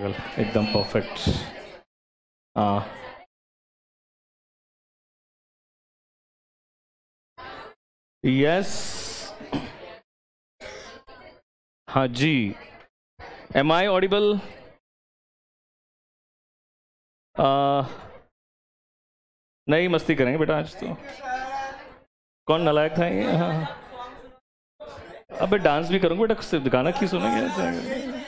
एकदम परफेक्ट हाँ यस हाँ जी एम आई ऑडिबल नहीं मस्ती करेंगे बेटा आज तो कौन नलायक था ये हाँ, हाँ। अब डांस भी करूंगा बेटा सिर्फ गाना क्यों सुनेंगे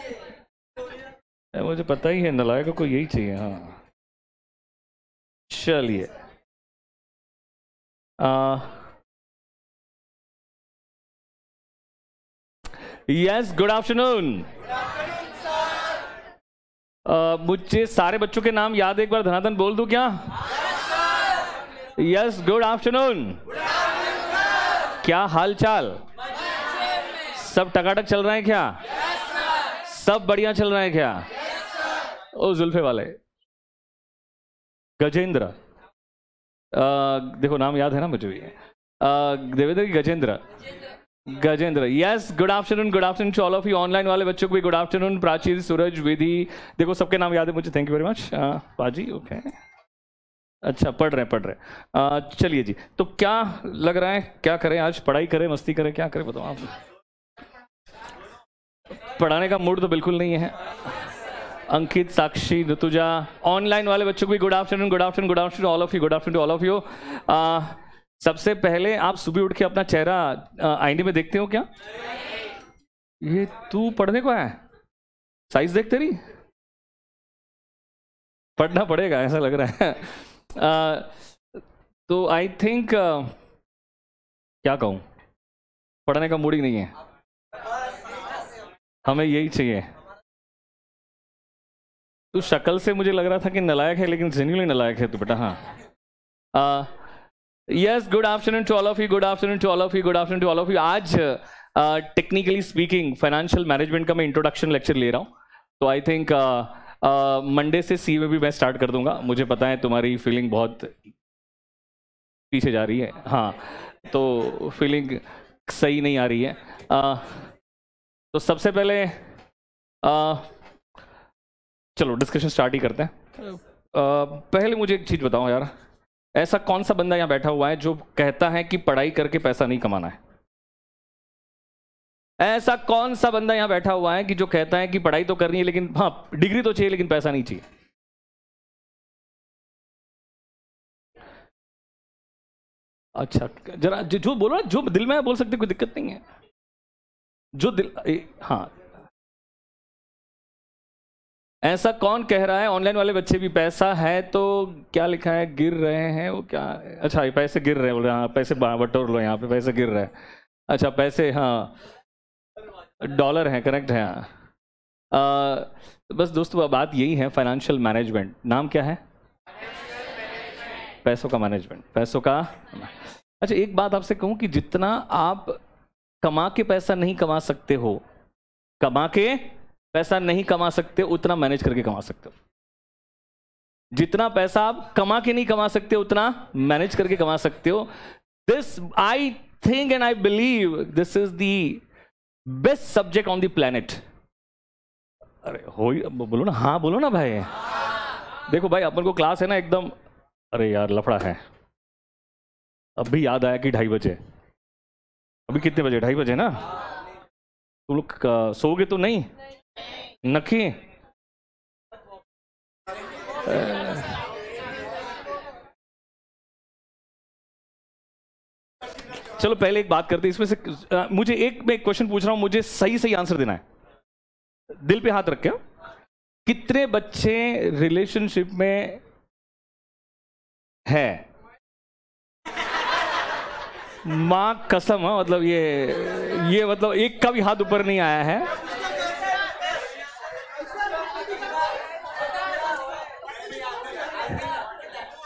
मुझे पता ही है नलायकों को यही चाहिए हाँ चलिए यस गुड आफ्टरनून मुझे सारे बच्चों के नाम याद एक बार धनाधन बोल दू क्या यस गुड आफ्टरनून क्या हाल चाल सब टकाटक चल रहे हैं क्या yes, सब बढ़िया चल रहे हैं क्या ओ जुल्फे वाले गजेंद्र देखो नाम याद है ना मुझे भी देवेंद्र की Gajendra Gajendra yes good afternoon good afternoon to all of you online वाले बच्चों को भी गुड आफ्टरनून प्राचीर सूरज विधि देखो सबके नाम याद है मुझे थैंक यू वेरी मच पाजी ओके अच्छा पढ़ रहे हैं पढ़ रहे चलिए जी तो क्या लग रहा है क्या करें आज पढ़ाई करें मस्ती करें क्या करें बताओ आप पढ़ाने का मूड तो बिल्कुल नहीं है अंकित साक्षी ऋतुजा ऑनलाइन वाले बच्चों को भी good afternoon good afternoon good afternoon all of you good afternoon all of you सबसे पहले आप सुबह उठ के अपना चेहरा आईने में देखते हो क्या ये तू पढ़ने को है साइज देख तेरी पढ़ना पड़ेगा ऐसा लग रहा है तो आई थिंक uh, क्या कहूँ पढ़ने का मूड ही नहीं है हमें यही चाहिए तू शक्ल से मुझे लग रहा था कि नलायक है लेकिन जेन्यूनली नलायक है तू बेटा हाँ yes good afternoon to all of you good afternoon to all of you good afternoon to all of you आज टेक्निकली स्पीकिंग फाइनेंशियल मैनेजमेंट का मैं इंट्रोडक्शन लेक्चर ले रहा हूँ तो आई थिंक मंडे से सी में भी मैं स्टार्ट कर दूंगा मुझे पता है तुम्हारी फीलिंग बहुत पीछे जा रही है हाँ तो फीलिंग सही नहीं आ रही है uh, तो सबसे पहले uh, चलो डिस्कशन स्टार्ट ही करते हैं पहले मुझे एक चीज़ बताओ यार ऐसा कौन सा बंदा यहाँ बैठा हुआ है जो कहता है कि पढ़ाई करके पैसा नहीं कमाना है ऐसा कौन सा बंदा यहाँ बैठा हुआ है कि जो कहता है कि पढ़ाई तो करनी है लेकिन हाँ डिग्री तो चाहिए लेकिन पैसा नहीं चाहिए अच्छा जरा जो बोलो ना जो दिल में बोल सकते कोई दिक्कत नहीं है जो दिल ए, हाँ ऐसा कौन कह रहा है ऑनलाइन वाले बच्चे भी पैसा है तो क्या लिखा है गिर रहे हैं वो क्या अच्छा पैसे गिर रहे हैं बोल रहे हैं हाँ, पैसे बटोर लो यहाँ पे पैसे गिर रहे हैं अच्छा पैसे हाँ डॉलर हैं करेक्ट है हाँ बस दोस्तों बात यही है फाइनेंशियल मैनेजमेंट नाम क्या है पैसों का मैनेजमेंट पैसों का अच्छा एक बात आपसे कहूँ कि जितना आप कमा के पैसा नहीं कमा सकते हो कमा के पैसा नहीं कमा सकते उतना मैनेज करके कमा सकते हो जितना पैसा आप कमा के नहीं कमा सकते उतना मैनेज करके कमा सकते हो this I think and I believe this is the best subject on the planet अरे हो बोलो ना हाँ बोलो ना भाई देखो भाई अपन को क्लास है ना एकदम अरे यार लफड़ा है अब भी याद आया कि ढाई बजे अभी कितने बजे ढाई बजे ना तुम लोग सोगे तो नहीं नखी चलो पहले एक बात करते हैं इसमें से आ, मुझे एक मैं क्वेश्चन पूछ रहा हूं मुझे सही सही आंसर देना है दिल पे हाथ रख के हाँ। कितने बच्चे रिलेशनशिप में है मां कसम हाँ, मतलब ये ये मतलब एक का भी हाथ ऊपर नहीं आया है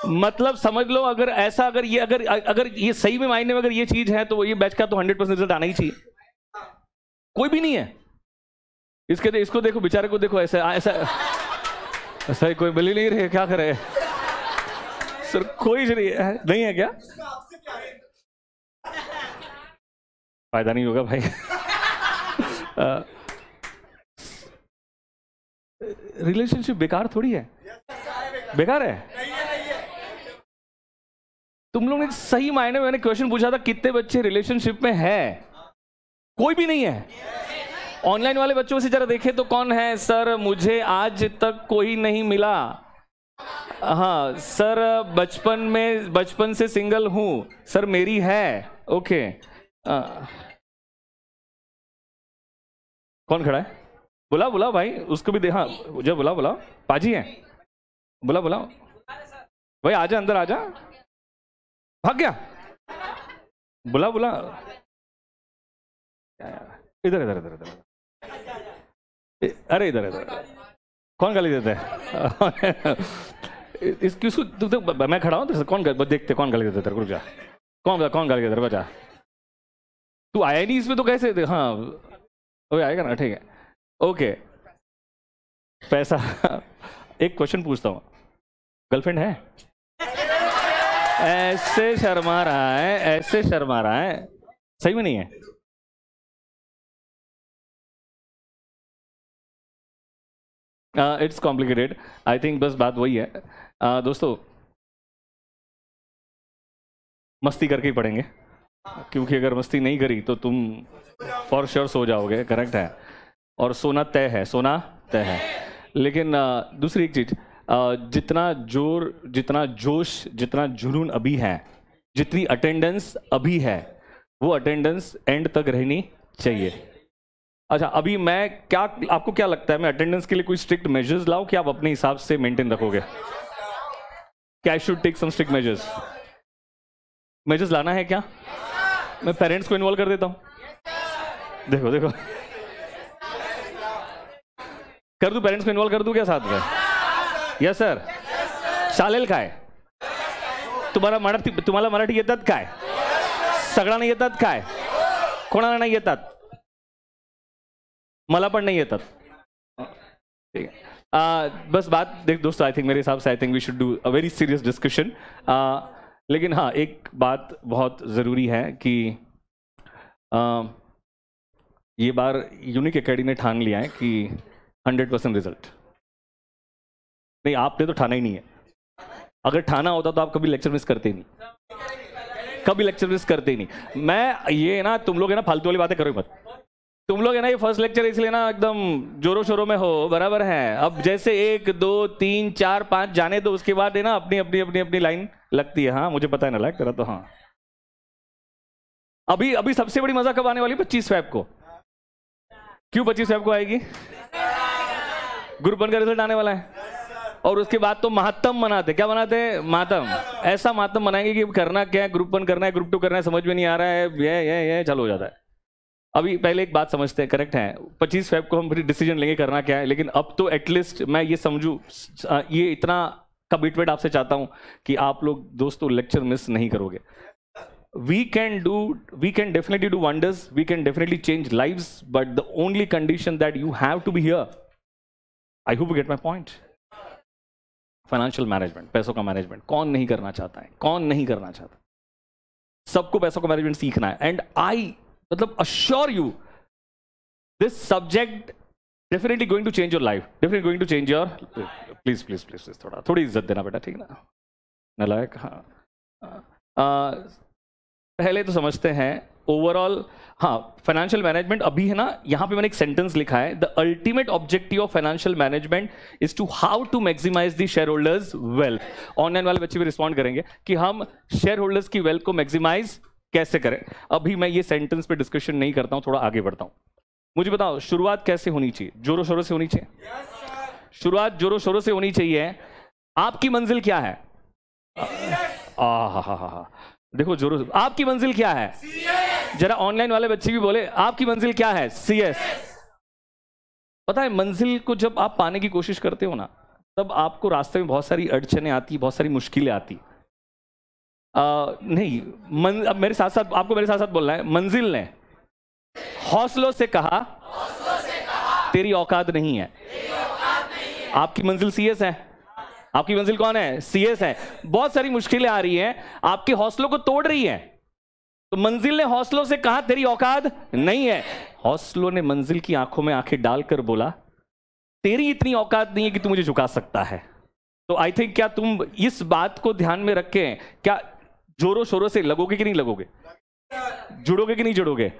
मतलब समझ लो अगर ऐसा अगर ये अगर अगर ये सही में मायने में अगर ये चीज है तो ये बैच का तो हंड्रेड परसेंट रिजल्ट आना ही चाहिए कोई भी नहीं है इसके दे, इसको देखो बेचारे को देखो ऐसा ऐसा ऐसा कोई मिल ही नहीं रहे क्या करे सर कोई नहीं है नहीं है क्या फायदा नहीं होगा भाई रिलेशनशिप बेकार थोड़ी है बेकार है तुम लोग ने सही मायने में मैंने क्वेश्चन पूछा था कितने बच्चे रिलेशनशिप में हैं कोई भी नहीं है ऑनलाइन वाले बच्चों से जरा देखे तो कौन है सर मुझे आज तक कोई नहीं मिला हाँ सर बचपन में बचपन से सिंगल हूं सर मेरी है ओके आ, कौन खड़ा है बुला बुला भाई उसको भी देखा हाँ, जो बुला बुला पाजी है बुला बुला भाई आजा अंदर आजा भाग गया बुला बुला इधर इधर इधर इधर अरे इधर इधर कौन गाली देते हैं इसकी उसको तो, तो, मैं खड़ा हूँ कौन देखते कौन गाली देते रुक जा कौन कौन गाली देते बचा तू आया नहीं इसमें तो कैसे हाँ वो आएगा ना ठीक है ओके पैसा एक क्वेश्चन पूछता हूँ गर्लफ्रेंड है ऐसे शर्मा रहा है ऐसे शर्मा रहा है सही में नहीं है इट्स कॉम्प्लिकेटेड आई थिंक बस बात वही है uh, दोस्तों मस्ती करके ही पढ़ेंगे क्योंकि अगर मस्ती नहीं करी तो तुम फॉर श्योर sure सो जाओगे करेक्ट है और सोना तय है सोना तय है लेकिन uh, दूसरी एक चीज़ जितना जोर जितना जोश जितना जुनून अभी है जितनी अटेंडेंस अभी है वो अटेंडेंस एंड तक रहनी चाहिए अच्छा अभी मैं क्या आपको क्या लगता है मैं अटेंडेंस के लिए कोई स्ट्रिक्ट मेजर्स लाऊं कि आप अपने हिसाब से मेंटेन रखोगे क्या should take some strict measures measures लाना है क्या मैं पेरेंट्स को इन्वॉल्व कर देता हूँ देखो देखो कर दू पेरेंट्स को इन्वॉल्व कर दू क्या साथ में यस सर चालेल काय तुम्हारा मराठी तुम्हारा मराठी येतात काय सगळ्यांना येतात काय कोणाला नाही येतात मला पण नाही येतात बस बात देख दोस्तों आई थिंक मेरे हिसाब से I think we should do a very serious discussion लेकिन हाँ एक बात बहुत ज़रूरी है कि uh, ये बार यूनिक अकेडमी ने ठान लिया है कि 100 परसेंट रिजल्ट नहीं आपने तो ठाना ही नहीं है अगर ठाना होता तो आप कभी लेक्चर मिस करते नहीं कभी लेक्चर मिस करते नहीं मैं ये ना तुम लोग है ना फालतू वाली बातें करो मत तुम लोग है ना ये फर्स्ट लेक्चर इसलिए ना एकदम जोरों शोरों में हो बराबर है अब जैसे एक दो तीन चार पांच जाने दो उसके बाद है ना अपनी अपनी अपनी अपनी लाइन लगती है हाँ मुझे पता है ना लाइक तेरा तो हाँ अभी अभी सबसे बड़ी मजा कब आने वाली पच्चीस फैब को क्यों पच्चीस फैब को आएगी ग्रुप वन का रिजल्ट आने वाला है और उसके बाद तो महात्म मनाते क्या बनाते हैं मातम ऐसा मातम मनाएंगे कि करना क्या है ग्रुप वन करना है ग्रुप टू करना है समझ में नहीं आ रहा है ये ये ये चलो हो जाता है अभी पहले एक बात समझते हैं करेक्ट है पच्चीस फेब को हम फिर डिसीजन लेंगे करना क्या है लेकिन अब तो एटलीस्ट मैं ये समझू ये इतना कमिटमेंट आपसे चाहता हूं कि आप लोग दोस्तों लेक्चर मिस नहीं करोगे we can do we can definitely do wonders we can definitely change lives but the only condition that you have to be here I hope get my point financial management पैसों का management कौन नहीं करना चाहता है कौन नहीं करना चाहता सबको पैसों का मैनेजमेंट सीखना है एंड आई मतलब assure you this subject definitely going to change your life definitely going to change your please please please please थोड़ा थोड़ी इज्जत देना बेटा ठीक ना नलायक हाँ आ, हाँ। पहले तो समझते हैं ओवरऑल हाँ फाइनेंशियल मैनेजमेंट अभी है ना यहाँ पे मैंने एक सेंटेंस लिखा है the ultimate objective of financial management is to how to maximise the share holders wealth online वाले बच्चे भी रिस्पॉन्ड करेंगे कि हम शेयर होल्डर्स की वेल्थ को मैक्सिमाइज कैसे करें अभी मैं ये सेंटेंस पे डिस्कशन नहीं करता हूँ थोड़ा आगे बढ़ता हूँ मुझे बताओ शुरुआत कैसे होनी चाहिए जोरों शोरों से होनी चाहिए yes, शुरुआत जोरों शोरों से होनी चाहिए आपकी मंजिल क्या है yes, आ, आ, हा, हा, हा, देखो जरूर आपकी मंजिल क्या है जरा ऑनलाइन वाले बच्चे भी बोले आपकी मंजिल क्या है सी एस पता है मंजिल को जब आप पाने की कोशिश करते हो ना तब आपको रास्ते में बहुत सारी अड़चने आती बहुत सारी मुश्किलें आती आ, नहीं मन, अब मेरे साथ साथ आपको मेरे साथ साथ बोलना है मंजिल ने हौसलों से कहा, हौसलों से कहा तेरी औकात नहीं है, तेरी औकात नहीं है। आपकी मंजिल सीएस है आपकी मंजिल कौन है सीएस है बहुत सारी मुश्किलें आ रही हैं आपके हौसलों को तोड़ रही हैं तो मंजिल ने हौसलों से कहा तेरी औकात नहीं है हौसलों ने मंजिल की आंखों में आंखें डालकर बोला तेरी इतनी औकात नहीं है कि तू मुझे झुका सकता है तो आई थिंक क्या तुम इस बात को ध्यान में रखे क्या जोरों शोरों से लगोगे कि नहीं लगोगे जुड़ोगे कि नहीं जुड़ोगे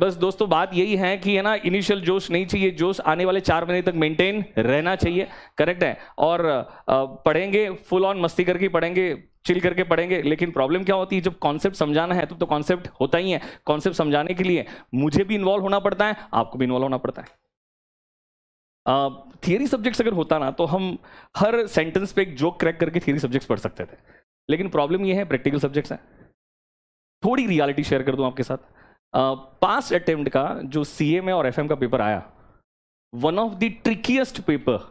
बस दोस्तों बात यही है कि है ना इनिशियल जोश नहीं चाहिए जोश आने वाले चार महीने तक मेंटेन रहना चाहिए करेक्ट है और पढ़ेंगे फुल ऑन मस्ती करके पढ़ेंगे चिल करके पढ़ेंगे लेकिन प्रॉब्लम क्या होती है जब कॉन्सेप्ट समझाना है तो तो कॉन्सेप्ट होता ही है कॉन्सेप्ट समझाने के लिए मुझे भी इन्वॉल्व होना पड़ता है आपको भी इन्वॉल्व होना पड़ता है थियरी uh, सब्जेक्ट्स अगर होता ना तो हम हर सेंटेंस पे एक जोक क्रैक करके थियरी सब्जेक्ट्स पढ़ सकते थे लेकिन प्रॉब्लम ये है प्रैक्टिकल सब्जेक्ट्स हैं थोड़ी रियलिटी शेयर कर दूं आपके साथ पास अटेम्प्ट का जो सी में और एफ का पेपर आया one of the trickiest paper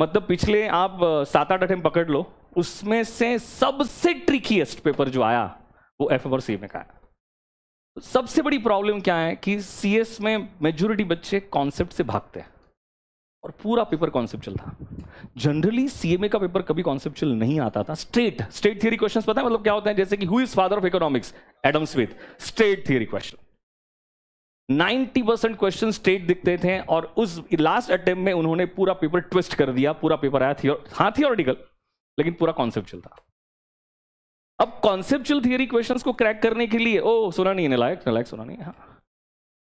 मतलब पिछले आप सात आठ अटेम्प पकड़ लो उसमें से सबसे ट्रिकीएस्ट पेपर जो आया वो एफ और सी में का आया सबसे बड़ी प्रॉब्लम क्या है कि सीएस में मेजोरिटी बच्चे कॉन्सेप्ट से भागते हैं और पूरा पेपर कॉन्सेप्चुअल था जनरली सीएमए का पेपर कभी कॉन्सेप्चुअल नहीं आता था स्ट्रेट स्टेट थियरी क्वेश्चंस पता है मतलब क्या होते हैं जैसे कि who is father of economics Adam Smith state theory question 90 percent question state दिखते थे और उस लास्ट अटेम्प्ट में उन्होंने पूरा पेपर ट्विस्ट कर दिया पूरा पेपर आया थियोर हाँ थियोरिटिकल लेकिन पूरा कॉन्सेप्चुअल था अब कॉन्सेप्चुअल थियरी क्वेश्चंस को क्रैक करने के लिए ओ सुना नहीं नालायक नालायक सुना नहीं हाँ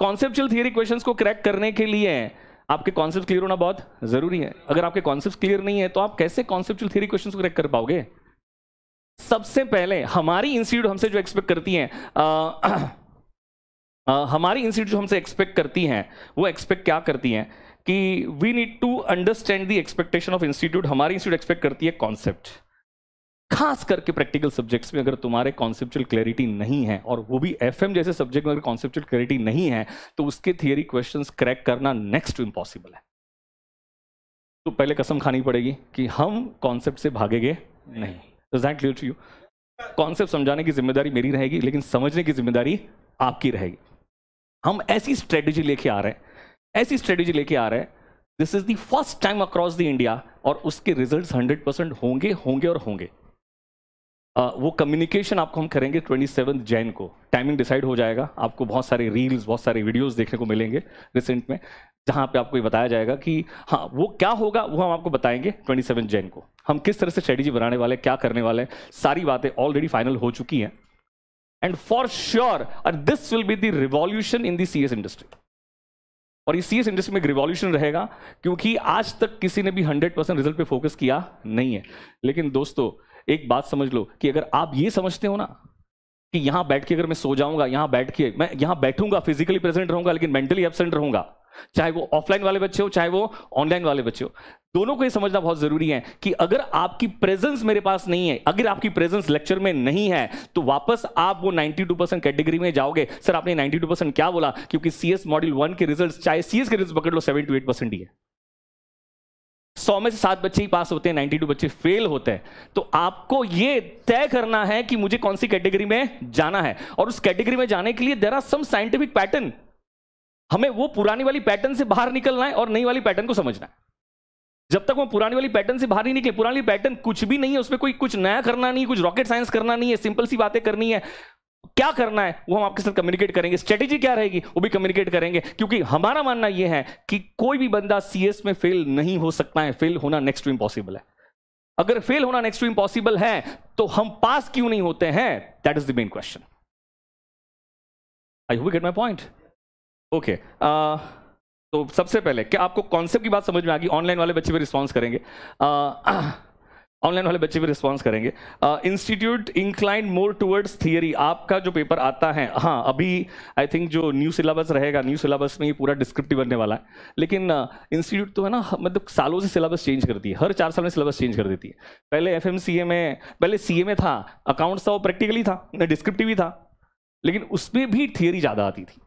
कॉन्सेप्चुअल थियरी क्वेश्चंस को क्रैक करने के लिए आपके कॉन्सेप्ट क्लियर होना बहुत ज़रूरी है अगर आपके कॉन्सेप्ट क्लियर नहीं है तो आप कैसे कॉन्सेप्चुअल थ्योरी क्वेश्चन को क्रैक कर पाओगे सबसे पहले हमारी इंस्टीट्यूट हमसे जो एक्सपेक्ट करती है आ, आ, हमारी इंस्टीट्यूट जो हमसे एक्सपेक्ट करती है वो एक्सपेक्ट क्या करती है कि we need to understand the expectation of institute हमारी इंस्टीट्यूट एक्सपेक्ट करती है कॉन्सेप्ट खास करके प्रैक्टिकल सब्जेक्ट्स में अगर तुम्हारे कॉन्सेप्चुअल क्लैरिटी नहीं है और वो भी एफ जैसे सब्जेक्ट में अगर कॉन्सेप्चुअल क्लैरिटी नहीं है तो उसके थियरी क्वेश्चन क्रैक करना नेक्स्ट इम्पॉसिबल है तो पहले कसम खानी पड़ेगी कि हम कॉन्सेप्ट से भागेंगे नहीं that clear to you concept समझाने की जिम्मेदारी मेरी रहेगी लेकिन समझने की जिम्मेदारी आपकी रहेगी हम ऐसी स्ट्रेटेजी लेके आ रहे हैं ऐसी स्ट्रेटेजी लेके आ रहे हैं this is the first time across the India और उसके रिजल्ट्स 100 परसेंट होंगे होंगे और होंगे वो कम्युनिकेशन आपको हम करेंगे ट्वेंटी सेवन जैन को टाइमिंग डिसाइड हो जाएगा आपको बहुत सारे रील्स बहुत सारे वीडियोस देखने को मिलेंगे रिसेंट में जहां पे आपको ये बताया जाएगा कि हाँ वो क्या होगा वो हम आपको बताएंगे 27 जैन को हम किस तरह से स्ट्रेटेजी बनाने वाले हैं क्या करने वाले हैं सारी बातें ऑलरेडी फाइनल हो चुकी हैं एंड फॉर श्योर और this will be the revolution in the C industry और ये सी इंडस्ट्री में एक रिवॉल्यूशन रहेगा क्योंकि आज तक किसी ने भी हंड्रेड परसेंट रिजल्ट पे फोकस किया नहीं है लेकिन दोस्तों एक बात समझ लो कि अगर आप ये समझते हो ना कि यहां बैठ के अगर मैं सो जाऊंगा यहां बैठ के मैं यहां बैठूंगा फिजिकली प्रेजेंट रहूंगा लेकिन मेंटली एबसेंट रहूंगा चाहे वो ऑफलाइन वाले बच्चे हो चाहे वो ऑनलाइन वाले बच्चे हो दोनों को ये समझना बहुत जरूरी है कि अगर आपकी प्रेजेंस मेरे पास नहीं है अगर आपकी प्रेजेंस लेक्चर में नहीं है तो वापस आप वो 92 परसेंट कैटेगरी में जाओगे सर आपने 92 परसेंट क्या बोला क्योंकि सीएस मॉडल वन के रिजल्ट चाहे सीएस के रिजल्ट पकड़ लो सेवन टू एट परसेंट ही है सौ में से सात बच्चे ही पास होते हैं नाइनटी टू बच्चे फेल होते हैं तो आपको ये तय करना है कि मुझे कौन सी कैटेगरी में जाना है और उस कैटेगरी में जाने के लिए there are some scientific pattern हमें वो पुरानी वाली पैटर्न से बाहर निकलना है और नई वाली पैटर्न को समझना है जब तक वो पुरानी वाली पैटर्न से बाहर नहीं निकले पुरानी पैटर्न कुछ भी नहीं है उसमें कोई कुछ नया करना नहीं कुछ रॉकेट साइंस करना नहीं है सिंपल सी बातें करनी है क्या करना है वो हम आपके साथ कम्युनिकेट करेंगे स्ट्रेटेजी क्या रहेगी वो भी कम्युनिकेट करेंगे क्योंकि हमारा मानना ये है कि कोई भी बंदा सीएस में फेल नहीं हो सकता है फेल होना नेक्स्ट टू इम्पॉसिबल है अगर फेल होना नेक्स्ट टू इम्पॉसिबल है तो हम पास क्यों नहीं होते हैं that is the main question I hope get my point okay तो सबसे पहले क्या आपको कॉन्सेप्ट की बात समझ में आ गई ऑनलाइन वाले बच्चे भी रिस्पॉन्स करेंगे uh, ऑनलाइन वाले बच्चे भी रिस्पॉन्स करेंगे institute incline more towards theory आपका जो पेपर आता है हाँ अभी आई थिंक जो न्यू सिलेबस रहेगा न्यू सिलेबस में ये पूरा डिस्क्रिप्टिव बनने वाला है लेकिन इंस्टीट्यूट uh, तो है ना मतलब सालों से सिलेबस चेंज करती है हर चार साल में सिलेबस चेंज कर देती है पहले एफ में पहले सी में था अकाउंट्स था वो प्रैक्टिकली था डिस्क्रिप्टिव ही था लेकिन उसमें भी थियरी ज़्यादा आती थी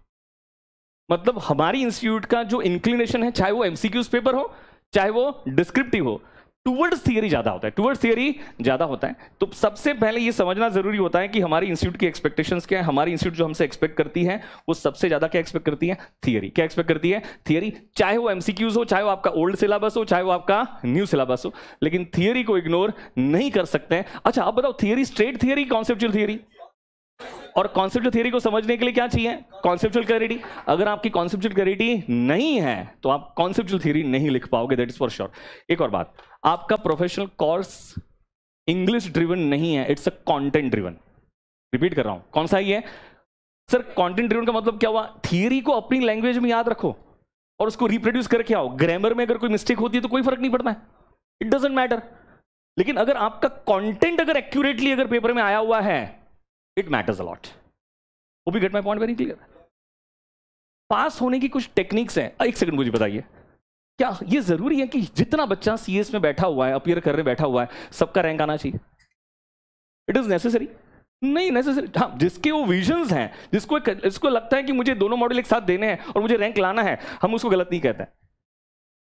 मतलब हमारी इंस्टीट्यूट का जो इंक्लिनेशन है चाहे वो क्यूज पेपर हो चाहे वो डिस्क्रिप्टिव हो टूवर्ड्स थियरी ज्यादा होता है टूवर्ड्स थियरी ज्यादा होता है तो सबसे पहले ये समझना जरूरी होता है कि हमारी इंस्टीट्यूट की एक्सपेक्टेशन क्या है हमारी इंस्टीट्यूट जो हमसे एक्सपेक्ट करती है वो सबसे ज्यादा क्या एक्सपेक्ट करती है थियरी क्या एक्सपेक्ट करती है थियरी चाहे वो एमसीक्यूज हो चाहे वो आपका ओल्ड सिलेबस हो चाहे वो आपका न्यू सिलेबस हो लेकिन थियरी को इग्नोर नहीं कर सकते हैं अच्छा आप बताओ theory straight theory conceptual theory और कॉन्सेप्ट थ्योरी को समझने के लिए क्या चाहिए कॉन्सेप्चुअल क्लैरिटी अगर आपकी कॉन्सेप्चुअल क्लैरिटी नहीं है तो आप कॉन्सेप्चुअल थ्योरी नहीं लिख पाओगे दैट इज फॉर श्योर एक और बात आपका प्रोफेशनल कोर्स इंग्लिश ड्रिवन नहीं है it's a content driven repeat कर रहा हूं कौन सा ही है सर कॉन्टेंट ड्रिवन का मतलब क्या हुआ थियरी को अपनी लैंग्वेज में याद रखो और उसको रिप्रोड्यूस करके आओ ग्रामर में अगर कोई मिस्टेक होती है तो कोई फर्क नहीं पड़ता है इट डजेंट मैटर लेकिन अगर आपका कंटेंट अगर एक्यूरेटली अगर पेपर में आया हुआ है इट मैटर्स अलॉट वो भी get my point very clear pass होने की कुछ टेक्निक्स हैं एक सेकंड मुझे बताइए क्या ये जरूरी है कि जितना बच्चा सीएस में बैठा हुआ है अपियर करने बैठा हुआ है सबका रैंक आना चाहिए इट इज नेसेसरी नहीं नेसेसरी हाँ जिसके वो विजन्स हैं जिसको इसको लगता है कि मुझे दोनों मॉडल एक साथ देने हैं और मुझे रैंक लाना है हम उसको गलत नहीं कहते हैं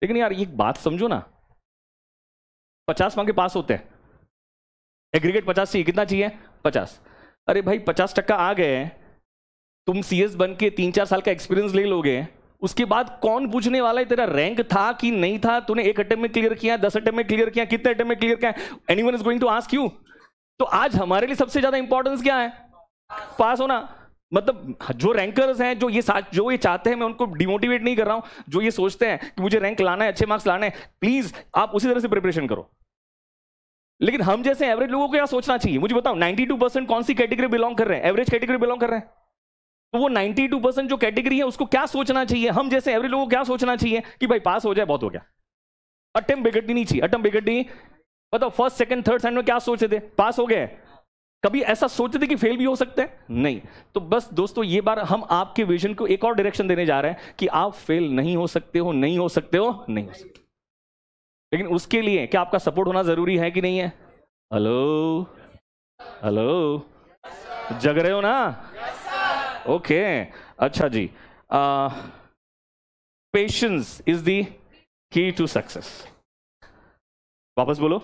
लेकिन यार एक बात समझो ना पचास मांग के पास होते हैं एग्रीगेट पचास चाहिए कितना चाहिए पचास अरे भाई पचास टक्का आ गए तुम सी एस बन के तीन चार साल का एक्सपीरियंस ले लोगे उसके बाद कौन पूछने वाला है तेरा रैंक था कि नहीं था तूने एक अटेम्प में क्लियर किया दस अटेम्प में क्लियर किया कितने अटेम्प में क्लियर किया anyone is going to ask you तो आज हमारे लिए सबसे ज्यादा इंपॉर्टेंस क्या है पास होना मतलब जो रैंकर्स हैं जो ये साथ जो ये चाहते हैं मैं उनको डिमोटिवेट नहीं कर रहा हूं जो ये सोचते हैं कि मुझे रैंक लाना है अच्छे मार्क्स लाने हैं प्लीज आप उसी तरह से प्रिपरेशन करो लेकिन हम जैसे एवरेज लोगों को क्या सोचना चाहिए मुझे बताओ 92 परसेंट कौन सी कैटेगरी बिलोंग कर रहे हैं एवरेज कैटेगरी बिलोंग कर रहे हैं तो वो 92 परसेंट जो कैटेगरी है उसको क्या सोचना चाहिए हम जैसे एवरेज लोगों को क्या सोचना चाहिए कि भाई पास हो जाए बहुत हो गया अटम बिगड़नी नहीं चाहिए अटम बिगड़नी बताओ फर्स्ट सेकंड थर्ड स्टैंड में क्या सोचे थे पास हो गए कभी ऐसा सोचते थे कि फेल भी हो सकते हैं नहीं तो बस दोस्तों ये बार हम आपके विजन को एक और डायरेक्शन देने जा रहे हैं कि आप फेल नहीं हो सकते हो नहीं हो सकते हो नहीं हो सकते लेकिन उसके लिए क्या आपका सपोर्ट होना जरूरी है कि नहीं है हेलो हेलो जग रहे हो ना ओके अच्छा जी patience is the key to success वापस बोलो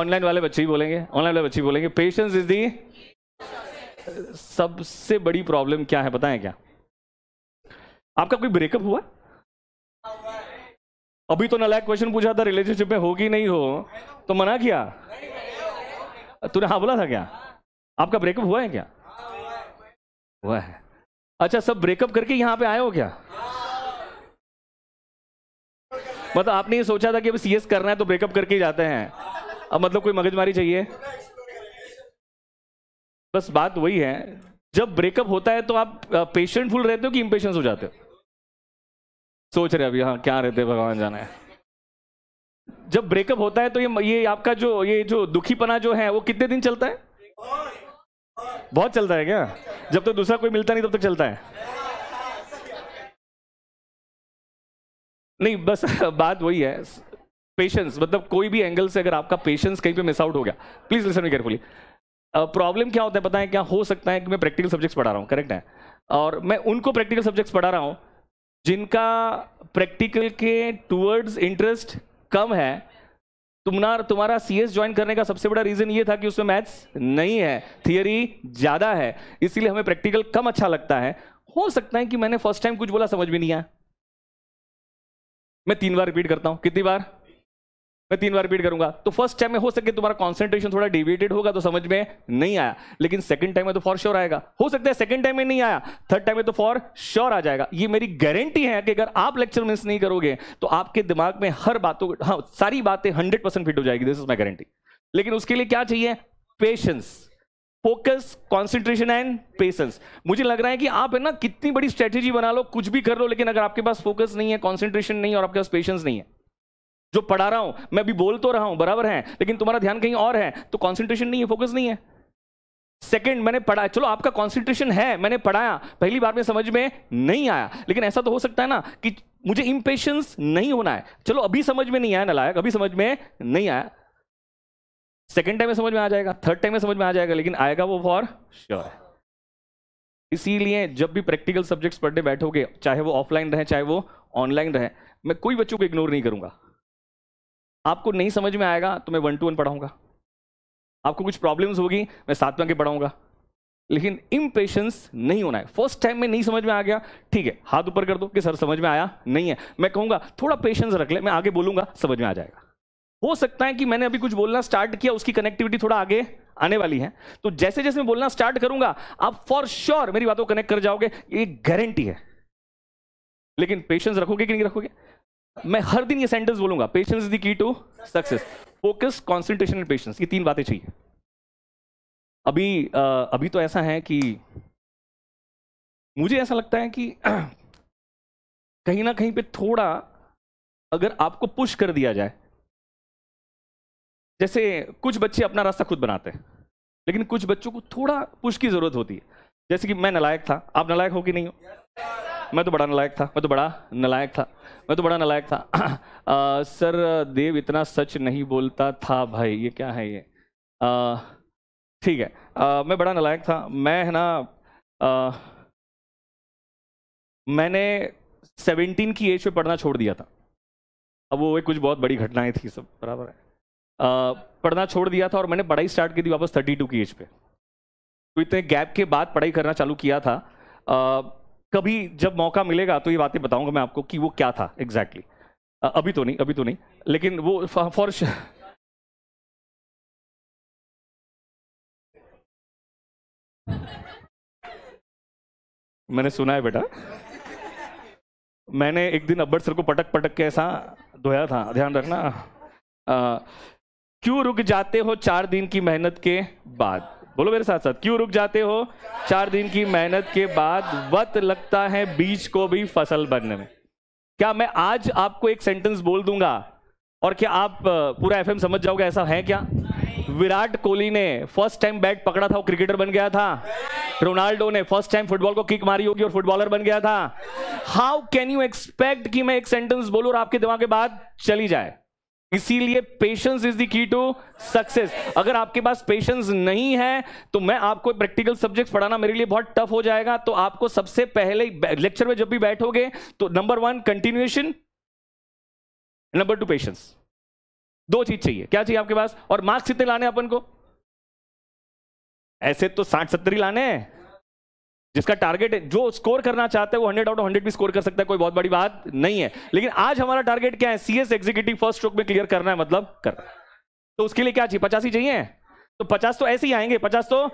ऑनलाइन वाले बच्चे ही बोलेंगे ऑनलाइन वाले बच्चे ही बोलेंगे पेशेंस इज दी सबसे बड़ी प्रॉब्लम क्या है बताएं क्या आपका कोई ब्रेकअप हुआ है अभी तो नलायक क्वेश्चन पूछा था रिलेशनशिप में होगी नहीं हो तो मना किया तूने हाँ बोला था क्या आपका ब्रेकअप हुआ है क्या हुआ है अच्छा सब ब्रेकअप करके यहां पे आए हो क्या मतलब आपने ये सोचा था कि अब सीएस करना है तो ब्रेकअप करके जाते हैं अब मतलब कोई मगजमारी चाहिए बस बात वही है जब ब्रेकअप होता है तो आप पेशेंटफुल रहते हो कि इम्पेश हो जाते हो सोच रहे अभी हाँ क्या रहते भगवान जाने जब ब्रेकअप होता है तो ये ये आपका जो ये जो दुखीपना जो है वो कितने दिन चलता है बहुत चलता है क्या जब तक तो दूसरा कोई मिलता नहीं तब तो तक तो चलता है नहीं बस बात वही है पेशेंस मतलब कोई भी एंगल से अगर आपका पेशेंस कहीं पे मिस आउट हो गया please listen me carefully problem क्या होता है पता है क्या हो सकता है कि मैं प्रैक्टिकल सब्जेक्ट्स पढ़ा रहा हूँ करेक्ट है और मैं उनको प्रैक्टिकल सब्जेक्ट्स पढ़ा रहा हूँ जिनका प्रैक्टिकल के टूवर्ड्स इंटरेस्ट कम है तुम्हारा तुम्हारा एस ज्वाइन करने का सबसे बड़ा रीजन ये था कि उसमें मैथ्स नहीं है थियरी ज्यादा है इसीलिए हमें प्रैक्टिकल कम अच्छा लगता है हो सकता है कि मैंने फर्स्ट टाइम कुछ बोला समझ भी नहीं आया मैं तीन बार रिपीट करता हूं कितनी बार मैं तीन बार रिपीट करूंगा तो फर्स्ट टाइम में हो सके तुम्हारा कॉन्सेंट्रेशन थोड़ा डिविएटेड होगा तो समझ में नहीं आया लेकिन सेकंड टाइम में तो फॉर श्योर आएगा हो सकता है सेकंड टाइम में नहीं आया थर्ड टाइम में तो फॉर श्योर आ जाएगा ये मेरी गारंटी है कि अगर आप लेक्चर मिस नहीं करोगे तो आपके दिमाग में हर बातों हाँ सारी बातें हंड्रेड परसेंट फिट हो जाएगी दिस इज माई गारंटी लेकिन उसके लिए क्या चाहिए patience focus concentration and patience मुझे लग रहा है कि आप है ना कितनी बड़ी स्ट्रेटेजी बना लो कुछ भी कर लो लेकिन अगर आपके पास फोकस नहीं है कॉन्सेंट्रेशन नहीं है और आपके पास पेशेंस नहीं है जो पढ़ा रहा हूं मैं भी बोल तो रहा हूं बराबर है लेकिन तुम्हारा ध्यान कहीं और है तो कॉन्सेंट्रेशन नहीं है फोकस नहीं है सेकेंड मैंने पढ़ा चलो आपका कॉन्सेंट्रेशन है मैंने पढ़ाया पहली बार में समझ में नहीं आया लेकिन ऐसा तो हो सकता है ना कि मुझे इम्पेशंस नहीं होना है चलो अभी समझ में नहीं आया ना लायक अभी समझ में नहीं आया सेकेंड टाइम में समझ में आ जाएगा थर्ड टाइम में समझ में आ जाएगा लेकिन आएगा वो फॉर श्योर इसीलिए जब भी प्रैक्टिकल सब्जेक्ट्स पढ़ने बैठोगे चाहे वो ऑफलाइन रहे चाहे वो ऑनलाइन रहे मैं कोई बच्चों को इग्नोर नहीं करूंगा आपको नहीं समझ में आएगा तो मैं वन टू वन पढ़ाऊंगा आपको कुछ प्रॉब्लम्स होगी मैं साथ में आगे पढ़ाऊंगा लेकिन इम्पेशंस नहीं होना है फर्स्ट टाइम में नहीं समझ में आ गया ठीक है हाथ ऊपर कर दो कि सर समझ में आया नहीं है मैं कहूंगा थोड़ा पेशेंस रख ले मैं आगे बोलूंगा समझ में आ जाएगा हो सकता है कि मैंने अभी कुछ बोलना स्टार्ट किया उसकी कनेक्टिविटी थोड़ा आगे आने वाली है तो जैसे जैसे मैं बोलना स्टार्ट करूंगा आप फॉर श्योर sure मेरी बातों को कनेक्ट कर जाओगे ये गारंटी है लेकिन पेशेंस रखोगे कि नहीं रखोगे मैं हर दिन ये सेंटेंस बोलूंगा patience the key to success focus concentration and patience ये तीन बातें चाहिए अभी आ, अभी तो ऐसा है कि मुझे ऐसा लगता है कि कहीं ना कहीं पे थोड़ा अगर आपको पुश कर दिया जाए जैसे कुछ बच्चे अपना रास्ता खुद बनाते हैं लेकिन कुछ बच्चों को थोड़ा पुश की जरूरत होती है जैसे कि मैं नलायक था आप नलायक हो कि नहीं हो मैं तो बड़ा नलायक था मैं तो बड़ा नलायक था मैं तो बड़ा नलायक था आ, सर देव इतना सच नहीं बोलता था भाई ये क्या है ये ठीक है आ, मैं बड़ा नलायक था मैं है ना आ, मैंने सेवनटीन की एज पे पढ़ना छोड़ दिया था अब वो एक कुछ बहुत बड़ी घटनाएं थी सब बराबर है आ, पढ़ना छोड़ दिया था और मैंने पढ़ाई स्टार्ट की थी वापस थर्टी टू की एज पे तो इतने गैप के बाद पढ़ाई करना चालू किया था कभी जब मौका मिलेगा तो ये बातें बताऊंगा मैं आपको कि वो क्या था एग्जैक्टली exactly. अभी तो नहीं अभी तो नहीं लेकिन वो फॉर मैंने सुना है बेटा मैंने एक दिन अब्बर सर को पटक पटक के ऐसा धोया था ध्यान रखना क्यों रुक जाते हो चार दिन की मेहनत के बाद बोलो मेरे साथ साथ क्यों रुक जाते हो चार दिन की मेहनत के बाद वत लगता है बीज को भी फसल बनने में क्या मैं आज आपको एक सेंटेंस बोल दूंगा और क्या आप पूरा एफएम समझ जाओगे ऐसा है क्या विराट कोहली ने फर्स्ट टाइम बैट पकड़ा था वो क्रिकेटर बन गया था रोनाल्डो ने फर्स्ट टाइम फुटबॉल को किक मारी होगी और फुटबॉलर बन गया था हाउ कैन यू एक्सपेक्ट कि मैं एक सेंटेंस बोलूं और आपके दिमाग के बाद चली जाए इसीलिए patience is the key to success अगर आपके पास पेशेंस नहीं है तो मैं आपको प्रैक्टिकल सब्जेक्ट्स पढ़ाना मेरे लिए बहुत टफ हो जाएगा तो आपको सबसे पहले लेक्चर में जब भी बैठोगे तो number one continuation number two patience दो चीज चाहिए क्या चाहिए आपके पास और मार्क्स कितने लाने अपन को ऐसे तो साठ सत्तर ही लाने हैं जिसका टारगेट है जो स्कोर करना चाहता है वो 100 आउट ऑफ 100 भी स्कोर कर सकता है कोई बहुत बड़ी बात नहीं है लेकिन आज हमारा टारगेट क्या है सीएस एग्जीक्यूटिव फर्स्ट स्ट्रोक में क्लियर करना है मतलब करना तो उसके लिए क्या चाहिए पचास ही चाहिए तो पचास तो ऐसे ही आएंगे पचास तो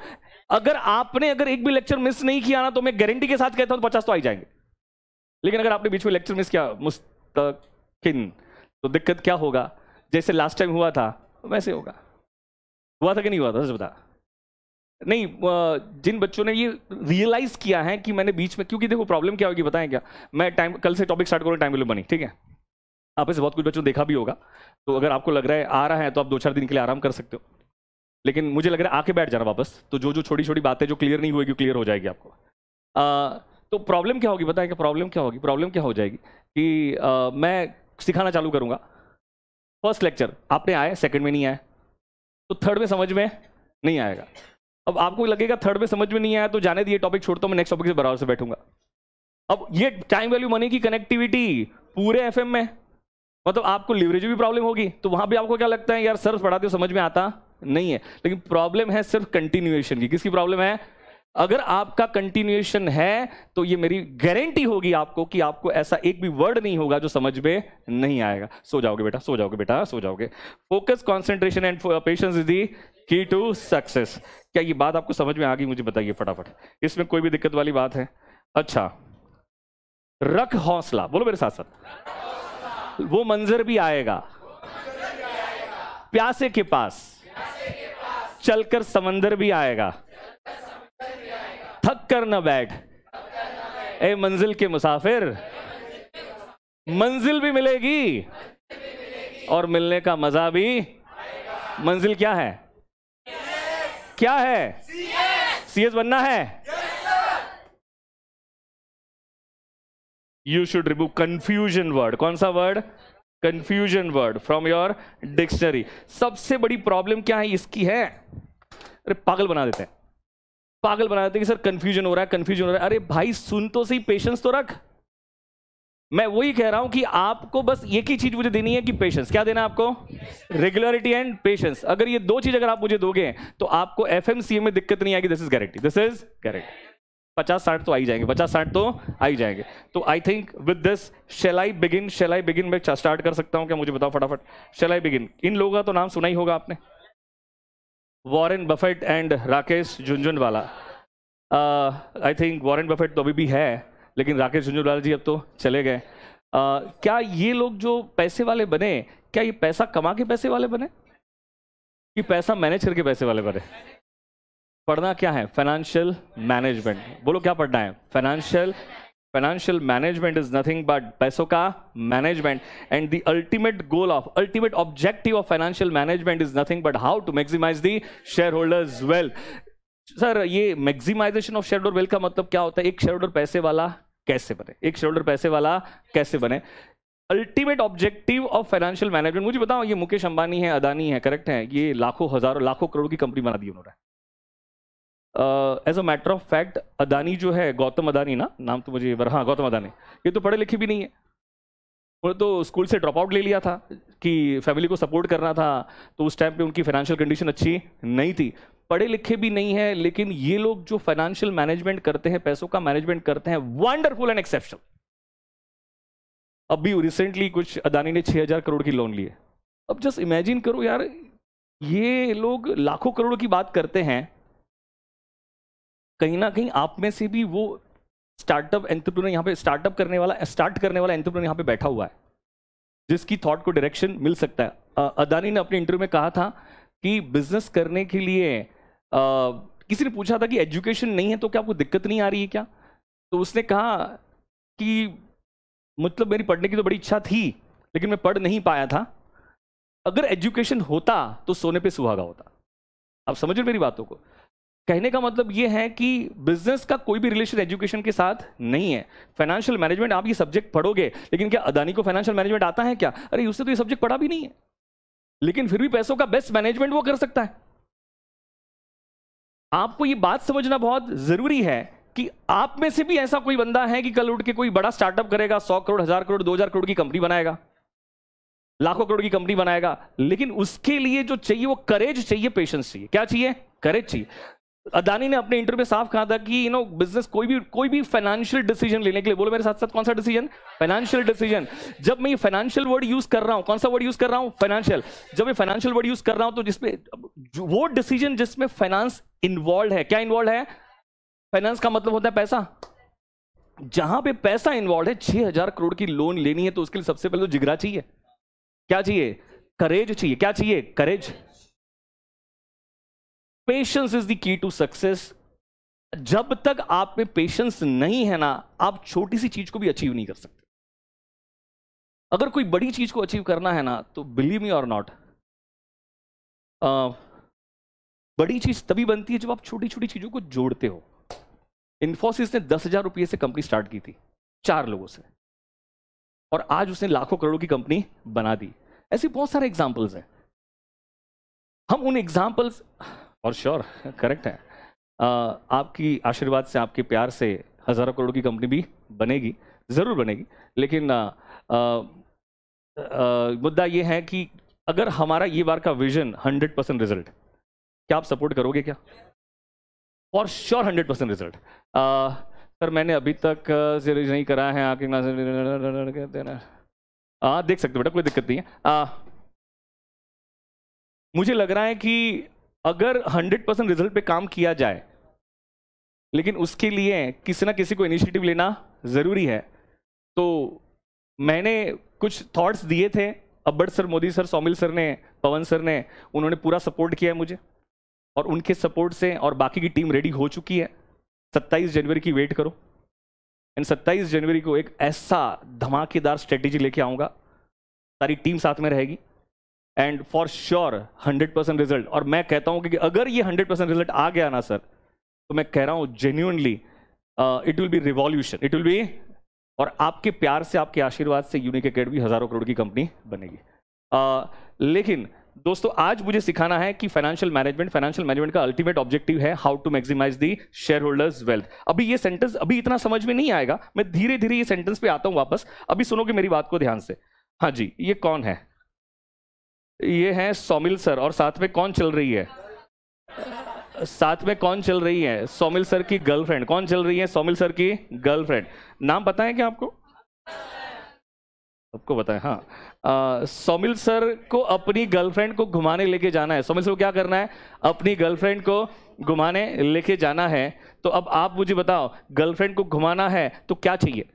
अगर आपने अगर एक भी लेक्चर मिस नहीं किया ना तो मैं गारंटी के साथ कहता हूं तो पचास तो आई जाएंगे लेकिन अगर आपने बीच में लेक्चर मिस किया मुस्तकिन तो दिक्कत क्या होगा जैसे लास्ट टाइम हुआ था वैसे होगा हुआ था कि नहीं हुआ था बता नहीं जिन बच्चों ने ये रियलाइज किया है कि मैंने बीच में क्योंकि देखो प्रॉब्लम क्या होगी बताएं क्या मैं टाइम कल से टॉपिक स्टार्ट करूँ टाइम विलो बनी ठीक है आप इसे बहुत कुछ बच्चों देखा भी होगा तो अगर आपको लग रहा है आ रहा है तो आप दो चार दिन के लिए आराम कर सकते हो लेकिन मुझे लग रहा है आके बैठ जाना वापस तो जो जो छोटी छोटी बातें जो क्लियर नहीं होगी क्लियर हो जाएगी आपको आ, तो प्रॉब्लम क्या होगी क्या प्रॉब्लम क्या होगी प्रॉब्लम क्या हो जाएगी कि आ, मैं सिखाना चालू करूँगा फर्स्ट लेक्चर आपने आए सेकंड में नहीं आए तो थर्ड में समझ में नहीं आएगा अब आपको लगेगा थर्ड में समझ में नहीं आया तो जाने दिए टॉपिक छोड़ता हूं मैं नेक्स्ट टॉपिक से बराबर से बैठूंगा अब ये टाइम वैल्यू मनी की कनेक्टिविटी पूरे एफ में मतलब आपको लिवरेज भी प्रॉब्लम होगी तो वहां भी आपको क्या लगता है यार सर पढ़ाते हो समझ में आता नहीं है लेकिन प्रॉब्लम है सिर्फ कंटिन्यूएशन की किसकी प्रॉब्लम है अगर आपका कंटिन्यूएशन है तो ये मेरी गारंटी होगी आपको कि आपको ऐसा एक भी वर्ड नहीं होगा जो समझ में नहीं आएगा सो जाओगे बेटा सो जाओगे बेटा सो जाओगे focus concentration and patience is the key to success क्या ये बात आपको समझ में आ गई मुझे बताइए फटाफट इसमें कोई भी दिक्कत वाली बात है अच्छा रख हौसला बोलो मेरे साथ साथ वो मंजर भी आएगा प्यासे के पास चलकर समंदर भी आएगा थक कर न बैठ ए मंजिल के मुसाफिर मंजिल भी मिलेगी और मिलने का मजा भी मंजिल क्या है क्या है सी एस बनना है you should remove confusion word कौन सा word confusion word from your dictionary सबसे बड़ी प्रॉब्लम क्या है इसकी है अरे पागल बना देते हैं पागल बना देते हैं कि सर कंफ्यूजन हो रहा है कंफ्यूजन हो रहा है अरे भाई सुन तो सही पेशेंस तो रख मैं वही कह रहा हूं कि आपको बस एक ही चीज मुझे देनी है कि पेशेंस क्या देना है आपको रेगुलरिटी एंड पेशेंस अगर ये दो चीज अगर आप मुझे दोगे तो आपको एफ में दिक्कत नहीं आएगी this is guarantee this is guarantee पचास साठ तो आई जाएंगे पचास साठ तो आई जाएंगे तो I think with this shall I begin shall I begin में स्टार्ट कर सकता हूं क्या मुझे बताओ फटाफट शेल आई बिगिन इन लोगों का तो नाम सुना ही होगा आपने वॉरेन बफेट एंड Rakesh Jhunjhunwala I think Warren Buffett तो अभी भी है लेकिन राकेश झुंझुनवाला जी अब तो चले गए क्या ये लोग जो पैसे वाले बने क्या ये पैसा कमा के पैसे वाले बने कि पैसा मैनेज करके पैसे वाले बने पढ़ना क्या है फाइनेंशियल मैनेजमेंट बोलो क्या पढ़ना है financial financial management is nothing but पैसों का management and the ultimate goal of ultimate objective of financial management is nothing but how to maximise the share holders wealth sir ये maximisation of share holder wealth का मतलब क्या होता है एक share holder पैसे वाला कैसे बने एक शेयर होल्डर पैसे वाला कैसे बने ultimate objective of financial management मुझे बताओ ये मुकेश अंबानी है अदानी है करेक्ट है ये लाखों हजारों लाखों करोड़ की कंपनी बना दी उन्होंने as a matter of fact Adani जो है गौतम अदानी ना नाम तो मुझे हाँ गौतम अदानी ये तो पढ़े लिखे भी नहीं है उन्होंने तो स्कूल से ड्रॉप आउट ले लिया था कि फैमिली को सपोर्ट करना था तो उस टाइम पे उनकी फाइनेंशियल कंडीशन अच्छी नहीं थी पढ़े लिखे भी नहीं है लेकिन ये लोग जो फाइनेंशियल मैनेजमेंट करते हैं पैसों का मैनेजमेंट करते हैं वंडरफुल एंड एक्सेप्शनल अभी रिसेंटली कुछ अदानी ने 6000 करोड़ की लोन लिए अब जस्ट इमेजिन करो यार ये लोग लाखों करोड़ की बात करते हैं कहीं ना कहीं आप में से भी वो स्टार्टअप एंटरप्रेन्योर यहाँ पे स्टार्टअप करने वाला स्टार्ट करने वाला एंटरप्रेन्योर यहाँ पे बैठा हुआ है जिसकी थॉट को डायरेक्शन मिल सकता है अदानी ने अपने इंटरव्यू में कहा था कि बिजनेस करने के लिए किसी ने पूछा था कि एजुकेशन नहीं है तो क्या आपको दिक्कत नहीं आ रही है क्या तो उसने कहा कि मतलब मेरी पढ़ने की तो बड़ी इच्छा थी लेकिन मैं पढ़ नहीं पाया था अगर एजुकेशन होता तो सोने पे सुहागा होता आप समझ रहे मेरी बातों को कहने का मतलब ये है कि बिजनेस का कोई भी रिलेशन एजुकेशन के साथ नहीं है फाइनेंशियल मैनेजमेंट आप ये सब्जेक्ट पढ़ोगे लेकिन क्या अदानी को फाइनेंशियल मैनेजमेंट आता है क्या अरे उससे तो ये सब्जेक्ट पढ़ा भी नहीं है लेकिन फिर भी पैसों का बेस्ट मैनेजमेंट वो कर सकता है आपको ये बात समझना बहुत जरूरी है कि आप में से भी ऐसा कोई बंदा है कि कल उठ के कोई बड़ा स्टार्टअप करेगा सौ करोड़ हजार करोड़ दो हजार करोड़ की कंपनी बनाएगा लाखों करोड़ की कंपनी बनाएगा लेकिन उसके लिए जो चाहिए वो करेज चाहिए पेशेंस चाहिए क्या चाहिए करेज चाहिए अदानी ने अपने इंटरव्यू में साफ कहा था कि यू नो बिजनेस कोई भी कोई भी फाइनेंशियल डिसीजन लेने के लिए बोलो मेरे साथ साथ कौन सा डिसीजन फाइनेंशियल डिसीजन जब मैं ये फाइनेंशियल वर्ड यूज कर रहा हूं कौन सा वर्ड यूज कर रहा हूं फाइनेंशियल जब मैं फाइनेंशियल वर्ड यूज कर रहा हूं तो जिसमें वो डिसीजन जिसमें फाइनेंस इन्वॉल्व है क्या इन्वॉल्व है फाइनेंस का मतलब होता है पैसा जहां पे पैसा इन्वॉल्व है छह हजार करोड़ की लोन लेनी है तो उसके लिए सबसे पहले तो जिगरा चाहिए क्या चाहिए करेज चाहिए क्या चाहिए courage patience is the key to success जब तक आप में पेशेंस नहीं है ना आप छोटी सी चीज को भी अचीव नहीं कर सकते अगर कोई बड़ी चीज को अचीव करना है ना तो बिलीव मी और नॉट बड़ी चीज तभी बनती है जब आप छोटी छोटी चीजों को जोड़ते हो इन्फोसिस ने दस हजार रुपये से कंपनी स्टार्ट की थी चार लोगों से और आज उसने लाखों करोड़ों की कंपनी बना दी ऐसे बहुत सारे एग्जाम्पल्स हैं हम उन एग्जाम्पल्स और श्योर करेक्ट है आपकी आशीर्वाद से आपके प्यार से हज़ारों करोड़ की कंपनी भी बनेगी ज़रूर बनेगी लेकिन आ, आ, मुद्दा ये है कि अगर हमारा ये बार का विजन 100 परसेंट रिजल्ट क्या आप सपोर्ट करोगे क्या और sure hundred percent result sir मैंने अभी तक सीरीज नहीं करा है आके हाँ देख सकते बेटा कोई दिक्कत नहीं है आ, मुझे लग रहा है कि अगर 100 परसेंट रिजल्ट पे काम किया जाए लेकिन उसके लिए किसी ना किसी को इनिशिएटिव लेना ज़रूरी है तो मैंने कुछ थॉट्स दिए थे अब्बड़ sir Modi sir Saumil sir ने पवन सर ने उन्होंने पूरा सपोर्ट किया है मुझे और उनके सपोर्ट से और बाकी की टीम रेडी हो चुकी है सत्ताईस जनवरी की वेट करो एंड सत्ताईस जनवरी को एक ऐसा धमाकेदार स्ट्रेटेजी लेके आऊँगा सारी टीम साथ में रहेगी and for sure hundred percent result और मैं कहता हूं कि अगर ये हंड्रेड परसेंट रिजल्ट आ गया ना सर तो मैं कह रहा हूं genuinely it will be revolution it will be और आपके प्यार से आपके आशीर्वाद से यूनिक अकेडमी हजारों करोड़ की कंपनी बनेगी uh, लेकिन दोस्तों आज मुझे सिखाना है कि फाइनेंशियल मैनेजमेंट फाइनेंशियल मैनेजमेंट का अल्टीमेट ऑब्जेक्टिव है how to maximise the share holders wealth अभी ये सेंटेंस अभी इतना समझ में नहीं आएगा मैं धीरे धीरे ये सेंटेंस पे आता हूँ वापस अभी सुनोगे मेरी बात को ध्यान से हाँ जी ये कौन है ये हैं सोमिल सर और साथ में कौन चल रही है साथ में कौन चल रही है सोमिल सर की गर्लफ्रेंड कौन चल रही है सोमिल सर की गर्लफ्रेंड नाम पता है क्या आपको सबको बताएं हाँ सोमिल सर को अपनी गर्लफ्रेंड को घुमाने लेके जाना है सोमिल सर को क्या करना है अपनी गर्लफ्रेंड को घुमाने लेके जाना है तो अब आप मुझे बताओ गर्लफ्रेंड को घुमाना है तो क्या चाहिए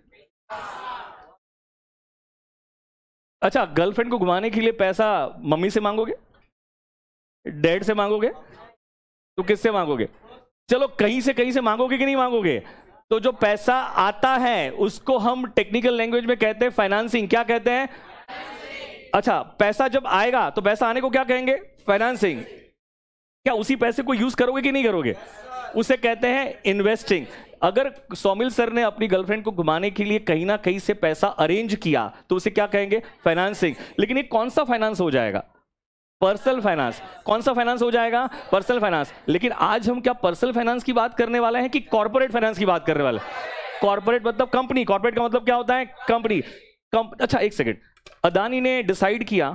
अच्छा गर्लफ्रेंड को घुमाने के लिए पैसा मम्मी से मांगोगे डैड से मांगोगे तो किससे मांगोगे चलो कहीं से कहीं से मांगोगे कि नहीं मांगोगे तो जो पैसा आता है उसको हम टेक्निकल लैंग्वेज में कहते हैं फाइनेंसिंग क्या कहते हैं अच्छा पैसा जब आएगा तो पैसा आने को क्या कहेंगे फाइनेंसिंग क्या उसी पैसे को यूज करोगे कि नहीं करोगे उसे कहते हैं इन्वेस्टिंग अगर सोमिल सर ने अपनी गर्लफ्रेंड को घुमाने के लिए कहीं ना कहीं से पैसा अरेंज किया तो उसे क्या कहेंगे फाइनेंसिंग लेकिन ये कौन सा फाइनेंस हो जाएगा पर्सनल फाइनेंस कौन सा फाइनेंस हो जाएगा पर्सनल फाइनेंस लेकिन आज हम क्या पर्सनल फाइनेंस की बात करने वाले हैं कि कॉर्पोरेट फाइनेंस की बात करने वाले कॉर्पोरेट मतलब कंपनी कॉर्पोरेट का मतलब क्या होता है कंपनी अच्छा एक सेकेंड अदानी ने डिसाइड किया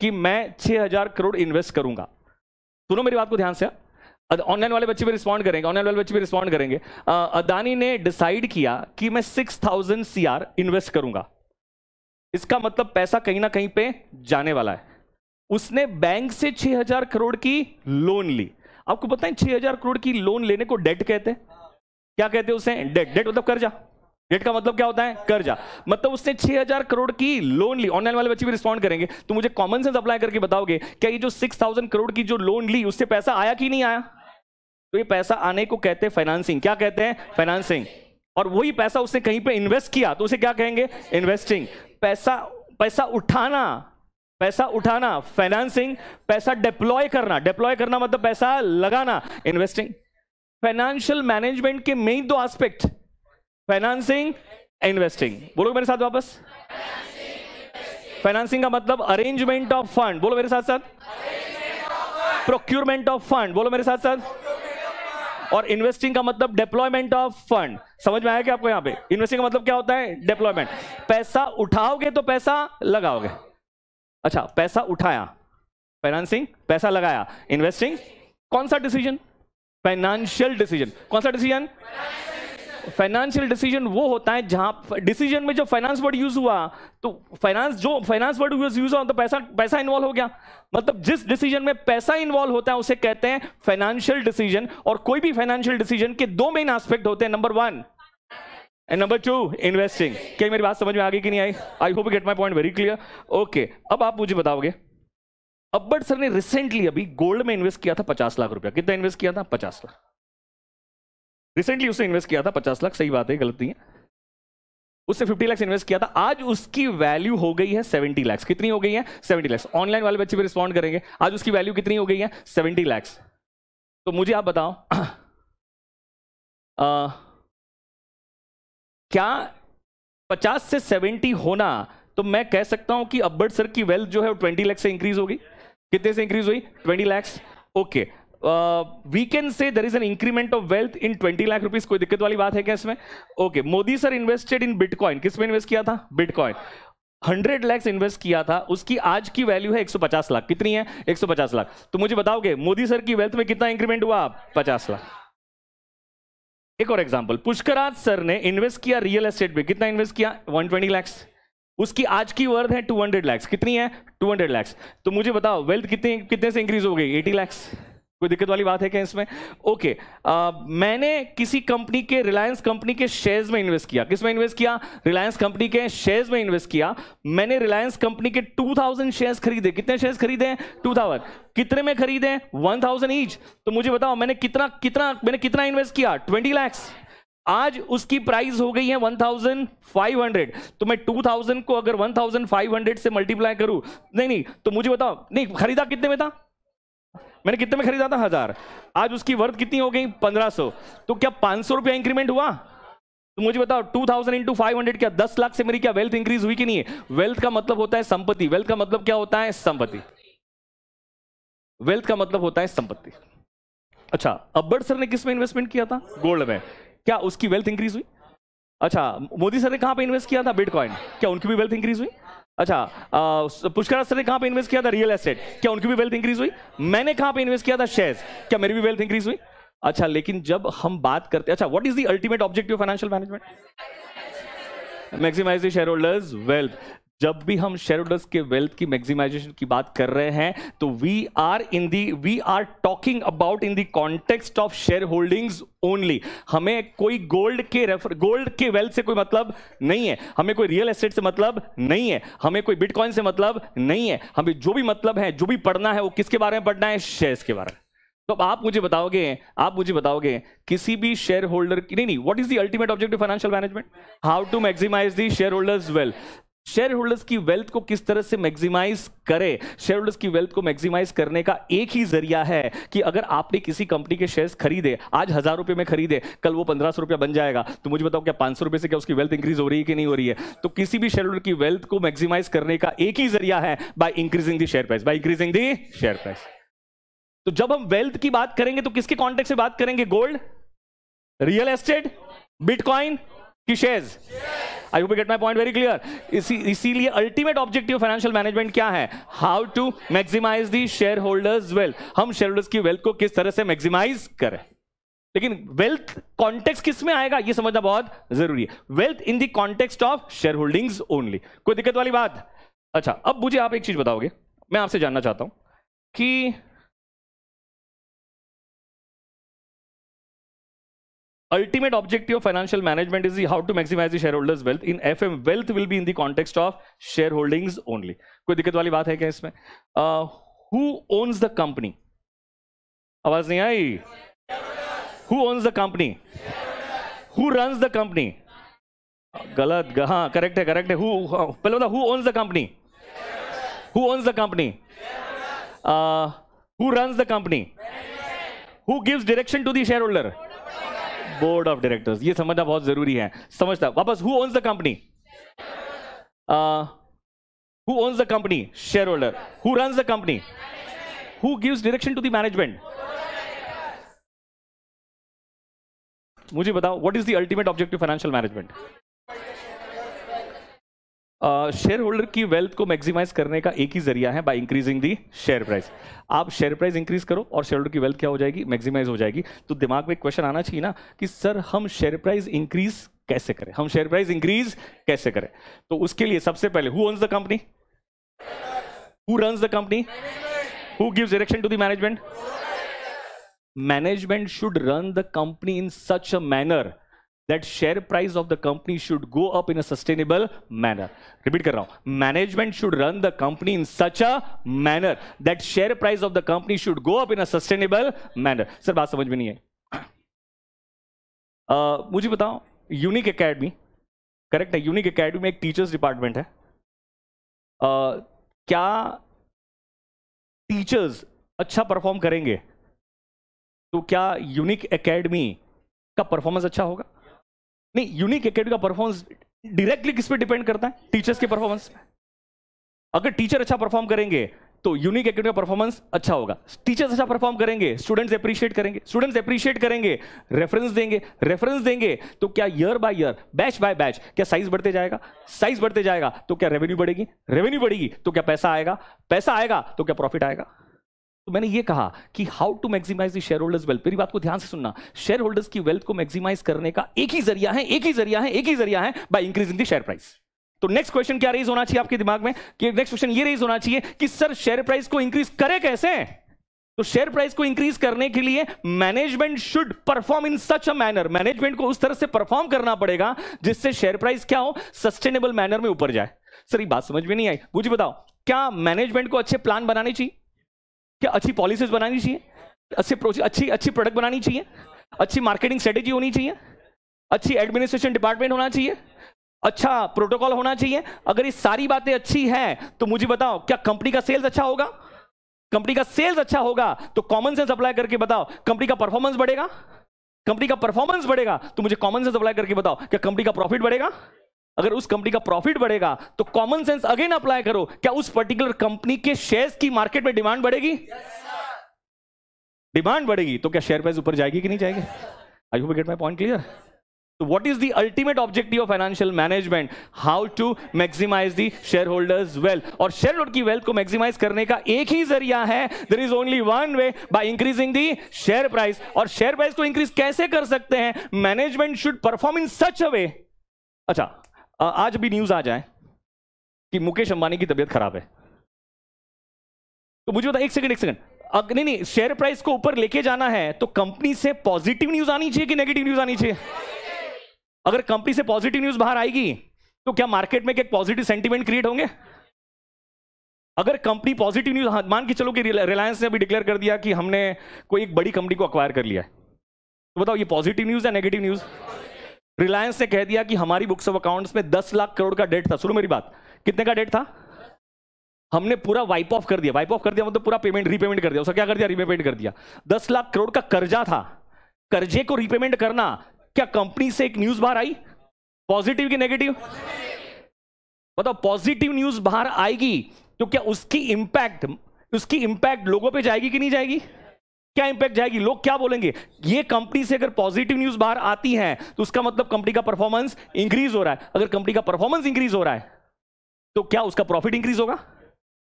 कि मैं छह करोड़ इन्वेस्ट करूंगा सुनो मेरी बात को ध्यान से ऑनलाइन वाले बच्चे भी रिस्पॉन्ड करेंगे ऑनलाइन वाले बच्चे भी रिस्पॉन्ड करेंगे अदानी ने डिसाइड किया कि मैं six thousand C R invest करूंगा इसका मतलब पैसा कहीं ना कहीं पे जाने वाला है उसने बैंक से छह हजार करोड़ की लोन ली आपको पता है छह हजार करोड़ की लोन लेने को डेट कहते हैं क्या कहते हैं उसे डेट डेट मतलब कर्जा डेट का मतलब क्या होता है कर्जा मतलब उसने 6000 करोड़ की लोन ली ऑनलाइन वाले बच्चे भी रिस्पॉन्ड करेंगे तो मुझे कॉमन सेंस अप्लाई करके बताओगे क्या ये जो 6000 करोड़ की जो लोन ली उससे पैसा आया कि नहीं आया तो ये पैसा आने को कहते हैं फाइनेंसिंग क्या कहते हैं फाइनेंसिंग और वही पैसा उसने कहीं पर इन्वेस्ट किया तो उसे क्या कहेंगे इन्वेस्टिंग पैसा पैसा उठाना पैसा उठाना फाइनेंसिंग पैसा डिप्लॉय करना डिप्लॉय करना मतलब पैसा लगाना इन्वेस्टिंग फाइनेंशियल मैनेजमेंट के मेन दो आस्पेक्ट फाइनेंसिंग इन्वेस्टिंग मतलब बोलो मेरे साथ वापस फाइनेंसिंग का मतलब अरेंजमेंट ऑफ फंड बोलो मेरे साथ साथ प्रोक्यूरमेंट ऑफ फंड बोलो मेरे साथ साथ और इन्वेस्टिंग का मतलब डेप्लॉयमेंट ऑफ फंड समझ में आया क्या आपको यहां पे इन्वेस्टिंग का मतलब क्या होता है डेप्लॉयमेंट पैसा उठाओगे तो पैसा लगाओगे अच्छा पैसा उठाया फाइनेंसिंग पैसा लगाया इन्वेस्टिंग कौन सा डिसीजन फाइनेंशियल डिसीजन कौन सा डिसीजन फाइनेंशियल डिसीजन वो होता है जहां डिसीजन में जो फाइनेंस वर्ड यूज हुआ तो फाइनेंस जो फाइनेंस वर्ड यूज हुआ तो पैसा पैसा इन्वॉल्व हो गया मतलब जिस डिसीजन में पैसा इन्वॉल्व होता है उसे कहते हैं फाइनेंशियल डिसीजन और कोई भी फाइनेंशियल डिसीजन के दो मेन एस्पेक्ट होते हैं number one and number two investing क्या मेरी बात समझ में आ गई कि नहीं आई I hope get my point very clear okay अब आप मुझे बताओगे अब्बड़ सर ने रिसेंटली अभी गोल्ड में इन्वेस्ट किया था पचास लाख रुपया कितना इन्वेस्ट किया था पचास लाख रिसेंटली उसने इन्वेस्ट किया था पचास लाख सही बात है गलत नहीं है उसने फिफ्टी लैक्स इन्वेस्ट किया था आज उसकी वैल्यू हो गई है सेवेंटी लैक्स कितनी हो गई है सेवेंटी लैक्स ऑनलाइन वाले बच्चे भी रिस्पॉन्ड करेंगे आज उसकी वैल्यू कितनी हो गई है सेवेंटी लैक्स तो मुझे आप बताओ आ, क्या पचास से सेवेंटी होना तो मैं कह सकता हूं कि अब्बड़ सर की वेल्थ जो है वो 20 लाख से इंक्रीज होगी कितने से इंक्रीज हुई twenty lakhs okay we can say there is an increment of wealth in 20 lakh rupees कोई दिक्कत वाली बात है क्या इसमें okay Modi sir invested in bitcoin किस में इन्वेस्ट किया था बिटकॉइन 100 लाख इन्वेस्ट किया था उसकी आज की वैल्यू है 150 लाख कितनी है 150 लाख तो मुझे बताओगे मोदी सर की वेल्थ में कितना इंक्रीमेंट हुआ आप 50 लाख एक और एग्जांपल पुष्कराज सर ने इन्वेस्ट किया रियल एस्टेट में कितना इन्वेस्ट किया 120 लाख उसकी आज की वर्थ है 200 हंड्रेड कितनी है 200 हंड्रेड तो मुझे बताओ वेल्थ कितने कितने से इंक्रीज हो गई 80 लाख कोई दिक्कत वाली बात है क्या इसमें ओके आ, uh, मैंने किसी कंपनी के रिलायंस कंपनी के शेयर्स में इन्वेस्ट किया किसमें इन्वेस्ट किया रिलायंस कंपनी के शेयर्स में इन्वेस्ट किया मैंने रिलायंस कंपनी के 2000 शेयर्स खरीदे कितने शेयर्स खरीदे 2000 कितने में खरीदे 1000 ईच तो मुझे बताओ मैंने कितना कितना मैंने कितना इन्वेस्ट किया ट्वेंटी लैक्स आज उसकी प्राइस हो गई है 1500 तो मैं 2000 को अगर 1500 से मल्टीप्लाई करूं नहीं नहीं तो मुझे बताओ नहीं खरीदा कितने में था मैंने कितने में खरीदा था हजार आज उसकी वर्थ कितनी हो गई पंद्रह सौ तो क्या पांच सौ रुपया इंक्रीमेंट हुआ तो मुझे बताओ two thousand into five hundred क्या दस लाख से मेरी क्या वेल्थ इंक्रीज हुई कि नहीं है वेल्थ का मतलब होता है संपत्ति वेल्थ का मतलब क्या होता है संपत्ति वेल्थ का मतलब होता है संपत्ति अच्छा अब्बड़ सर ने किस में इन्वेस्टमेंट किया था गोल्ड में क्या उसकी वेल्थ इंक्रीज हुई अच्छा मोदी सर ने कहां पे इन्वेस्ट किया था बिटकॉइन क्या उनकी भी वेल्थ इंक्रीज हुई अच्छा पुष्कर सर ने कहां पे इन्वेस्ट किया था रियल एस्टेट क्या उनकी भी वेल्थ इंक्रीज हुई मैंने कहां पे इन्वेस्ट किया था शेयर्स क्या मेरी भी वेल्थ इंक्रीज हुई अच्छा लेकिन जब हम बात करते अच्छा what is the ultimate objective financial management the share holders wealth जब भी हम शेयर के वेल्थ की मैक्सिमाइजेशन की बात कर रहे हैं तो we are in the we are talking about in the context of share holdings only हमें कोई गोल्ड के रेफर गोल्ड के वेल्थ से कोई मतलब नहीं है हमें कोई रियल एस्टेट से मतलब नहीं है हमें कोई बिटकॉइन से मतलब नहीं है हमें जो भी मतलब है जो भी पढ़ना है वो किसके बारे में पढ़ना है शेयर्स के बारे में तो आप मुझे बताओगे आप मुझे बताओगे किसी भी शेयर होल्डर की नहीं नहीं what is the ultimate objective financial management how to maximise the share holders well share holders की वेल्थ को किस तरह से मैक्सिमाइज करें शेयर होल्डर्स की वेल्थ को मैक्सिमाइज करने का एक ही जरिया है कि अगर आपने किसी कंपनी के शेयर्स खरीदे आज हजार रुपए में खरीदे कल वो पंद्रह सौ रुपया बन जाएगा तो मुझे बताओ क्या पांच सौ रुपए से क्या उसकी वेल्थ इंक्रीज हो रही है कि नहीं हो रही है तो किसी भी शेयर होल्डर की वेल्थ को मैक्सिमाइज करने का एक ही जरिया है by increasing the share price by increasing the share price तो जब हम वेल्थ की बात करेंगे तो किसके कॉन्टेक्ट से बात करेंगे गोल्ड रियल एस्टेट बिटकॉइन की shares I be get my point very clear इसीलिए अल्टीमेट ऑब्जेक्टिव फाइनेंशियल मैनेजमेंट क्या है how to maximise the share holders wealth हम शेयर होल्डर्स की वेल्थ को किस तरह से मैक्सिमाइज करें लेकिन वेल्थ कॉन्टेक्स किस में आएगा यह समझना बहुत जरूरी है wealth in the context of share holding only कोई दिक्कत वाली बात अच्छा अब मुझे आप एक चीज बताओगे मैं आपसे जानना चाहता हूं कि ultimate objective of financial management is the how to maximize the shareholders wealth in fm wealth will be in the context of shareholdings only कोई दिक्कत वाली बात है क्या इसमें हु ओन्स द कंपनी आवाज नहीं आई who owns the company who runs the company गलत हाँ करेक्ट है करेक्ट है पहले बता who owns the company who owns the company who runs the company who gives direction to the share holder board of directors ये समझना बहुत जरूरी है समझता वापस who owns the company who owns the company share holder who runs the company who gives direction to the management मुझे बताओ what is the ultimate objective financial management share holder की वेल्थ को मैक्सिमाइज करने का एक ही जरिया है by increasing the share price आप शेयर प्राइस इंक्रीज करो और शेयर होल्डर की वेल्थ क्या हो जाएगी मैक्सिमाइज हो जाएगी तो दिमाग में क्वेश्चन आना चाहिए ना कि सर हम शेयर प्राइस इंक्रीज कैसे करें हम शेयर प्राइस इंक्रीज कैसे करें तो उसके लिए सबसे पहले who owns the company who runs the company who gives direction to the management management should run the company in such a manner that share price of the company should go up in a sustainable manner. Repeat kar raha hu Management should run the company in such a manner that share price of the company should go up in a sustainable manner. sir baat samajh mein nahi है. uh, मुझे बताओ Unacademy correct है Unacademy में एक teachers department है uh, kya teachers अच्छा perform करेंगे तो क्या यूनिक अकेडमी का परफॉर्मेंस अच्छा होगा नहीं यूनिक एकेडमी का परफॉर्मेंस डायरेक्टली किस पे डिपेंड करता है टीचर्स के परफॉर्मेंस अगर टीचर अच्छा परफॉर्म करेंगे तो यूनिक एकेडमी का परफॉर्मेंस अच्छा होगा टीचर्स अच्छा परफॉर्म करेंगे स्टूडेंट्स अप्रिशिएट करेंगे स्टूडेंट्स अप्रिशिएट करेंगे रेफरेंस देंगे रेफरेंस देंगे तो क्या year by year batch by batch क्या साइज बढ़ते जाएगा साइज बढ़ते जाएगा तो क्या रेवेन्यू बढ़ेगी रेवेन्यू बढ़ेगी तो क्या पैसा आएगा पैसा आएगा तो क्या प्रॉफिट आएगा तो मैंने ये कहा कि how to maximise the share holders wealth मेरी बात को ध्यान से सुनना शेयर होल्डर्स की वेल्थ को मैक्सिमाइज करने का एक ही जरिया है एक ही जरिया है एक ही जरिया है by increasing the share price तो नेक्स्ट क्वेश्चन क्या रेज होना चाहिए आपके दिमाग में कि नेक्स्ट क्वेश्चन ये रेज होना चाहिए कि सर शेयर प्राइस को इंक्रीज करे कैसे तो शेयर प्राइस को इंक्रीज करने के लिए management should perform in such a manner management को उस तरह से परफॉर्म करना पड़ेगा जिससे शेयर प्राइस क्या हो सस्टेनेबल मैनर में ऊपर जाए सर ये बात समझ में नहीं आई मुझे बताओ क्या मैनेजमेंट को अच्छे प्लान बनाने चाहिए क्या अच्छी पॉलिसीज बनानी चाहिए अच्छी अच्छी अच्छी प्रोडक्ट बनानी चाहिए अच्छी मार्केटिंग स्ट्रेटेजी होनी चाहिए अच्छी एडमिनिस्ट्रेशन डिपार्टमेंट होना चाहिए अच्छा प्रोटोकॉल होना चाहिए अगर ये सारी बातें अच्छी हैं तो मुझे बताओ क्या कंपनी का सेल्स अच्छा होगा कंपनी का सेल्स अच्छा होगा तो कॉमन सेंस अप्लाई करके बताओ कंपनी का परफॉर्मेंस बढ़ेगा कंपनी का परफॉर्मेंस बढ़ेगा तो मुझे कॉमन सेंस अप्लाई करके बताओ क्या कंपनी का प्रॉफिट बढ़ेगा अगर उस कंपनी का प्रॉफिट बढ़ेगा तो कॉमन सेंस अगेन अप्लाई करो क्या उस पर्टिकुलर कंपनी के शेयर्स की मार्केट में डिमांड बढ़ेगी डिमांड yes, बढ़ेगी तो क्या शेयर प्राइस ऊपर जाएगी कि नहीं जाएगी I you get my point clear तो what is the ultimate objective of financial management how to maximise the share holders wealth और शेयर होल्डर की वेल्थ को मैक्सिमाइज करने का एक ही जरिया है there is only one way by increasing the share price और शेयर प्राइस को इंक्रीज कैसे कर सकते हैं management should perform in such a way अच्छा आज भी न्यूज़ आ जाए कि मुकेश अंबानी की तबियत खराब है तो मुझे बता एक सेकंड एक सेकंड अग, नहीं नहीं शेयर प्राइस को ऊपर लेके जाना है तो कंपनी से पॉजिटिव न्यूज आनी चाहिए कि नेगेटिव न्यूज आनी चाहिए अगर कंपनी से पॉजिटिव न्यूज बाहर आएगी तो क्या मार्केट में क्या पॉजिटिव सेंटीमेंट क्रिएट होंगे अगर कंपनी पॉजिटिव न्यूज मान के चलो कि रिलायंस ने अभी डिक्लेयर कर दिया कि हमने कोई एक बड़ी कंपनी को अक्वायर कर लिया है तो बताओ ये पॉजिटिव न्यूज है नेगेटिव न्यूज रिलायंस ने कह दिया कि हमारी बुक्स ऑफ अकाउंट्स में दस लाख करोड़ का डेट था सुनो मेरी बात कितने का डेट था हमने पूरा वाइप ऑफ कर दिया वाइप ऑफ कर दिया मतलब पूरा पेमेंट रीपेमेंट कर दिया उसका क्या कर दिया रीपेमेंट कर दिया दस लाख करोड़ का कर्जा था कर्जे को रीपेमेंट करना क्या कंपनी से एक न्यूज बाहर आई पॉजिटिव की नेगेटिव बताओ पॉजिटिव न्यूज बाहर आएगी तो क्या उसकी इंपैक्ट उसकी इंपैक्ट लोगों पे जाएगी कि नहीं जाएगी क्या इंपैक्ट जाएगी लोग क्या बोलेंगे ये कंपनी से अगर पॉजिटिव न्यूज बाहर आती है तो उसका मतलब कंपनी का परफॉर्मेंस इंक्रीज हो रहा है अगर कंपनी का परफॉर्मेंस इंक्रीज हो रहा है तो क्या उसका प्रॉफिट इंक्रीज होगा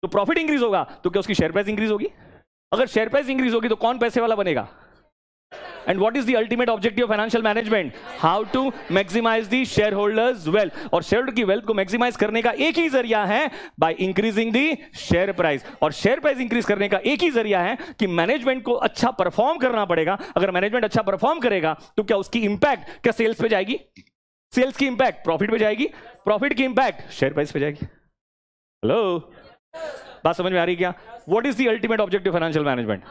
तो प्रॉफिट इंक्रीज होगा तो क्या उसकी शेयर प्राइस इंक्रीज होगी अगर शेयर प्राइस इंक्रीज होगी तो कौन पैसे वाला बनेगा and what is the ultimate objective financial management how to maximise the share holders wealth और शेयर की वेल्थ को मैक्सिमाइज करने का एक ही जरिया है by increasing the share price और शेयर प्राइस इंक्रीज करने का एक ही जरिया है कि मैनेजमेंट को अच्छा परफॉर्म करना पड़ेगा अगर मैनेजमेंट अच्छा परफॉर्म करेगा तो क्या उसकी इंपैक्ट क्या सेल्स पे जाएगी सेल्स की इंपैक्ट प्रॉफिट पे जाएगी प्रॉफिट की इंपैक्ट शेयर प्राइस पे जाएगी हेलो बात समझ में आ रही क्या what is the ultimate objective financial management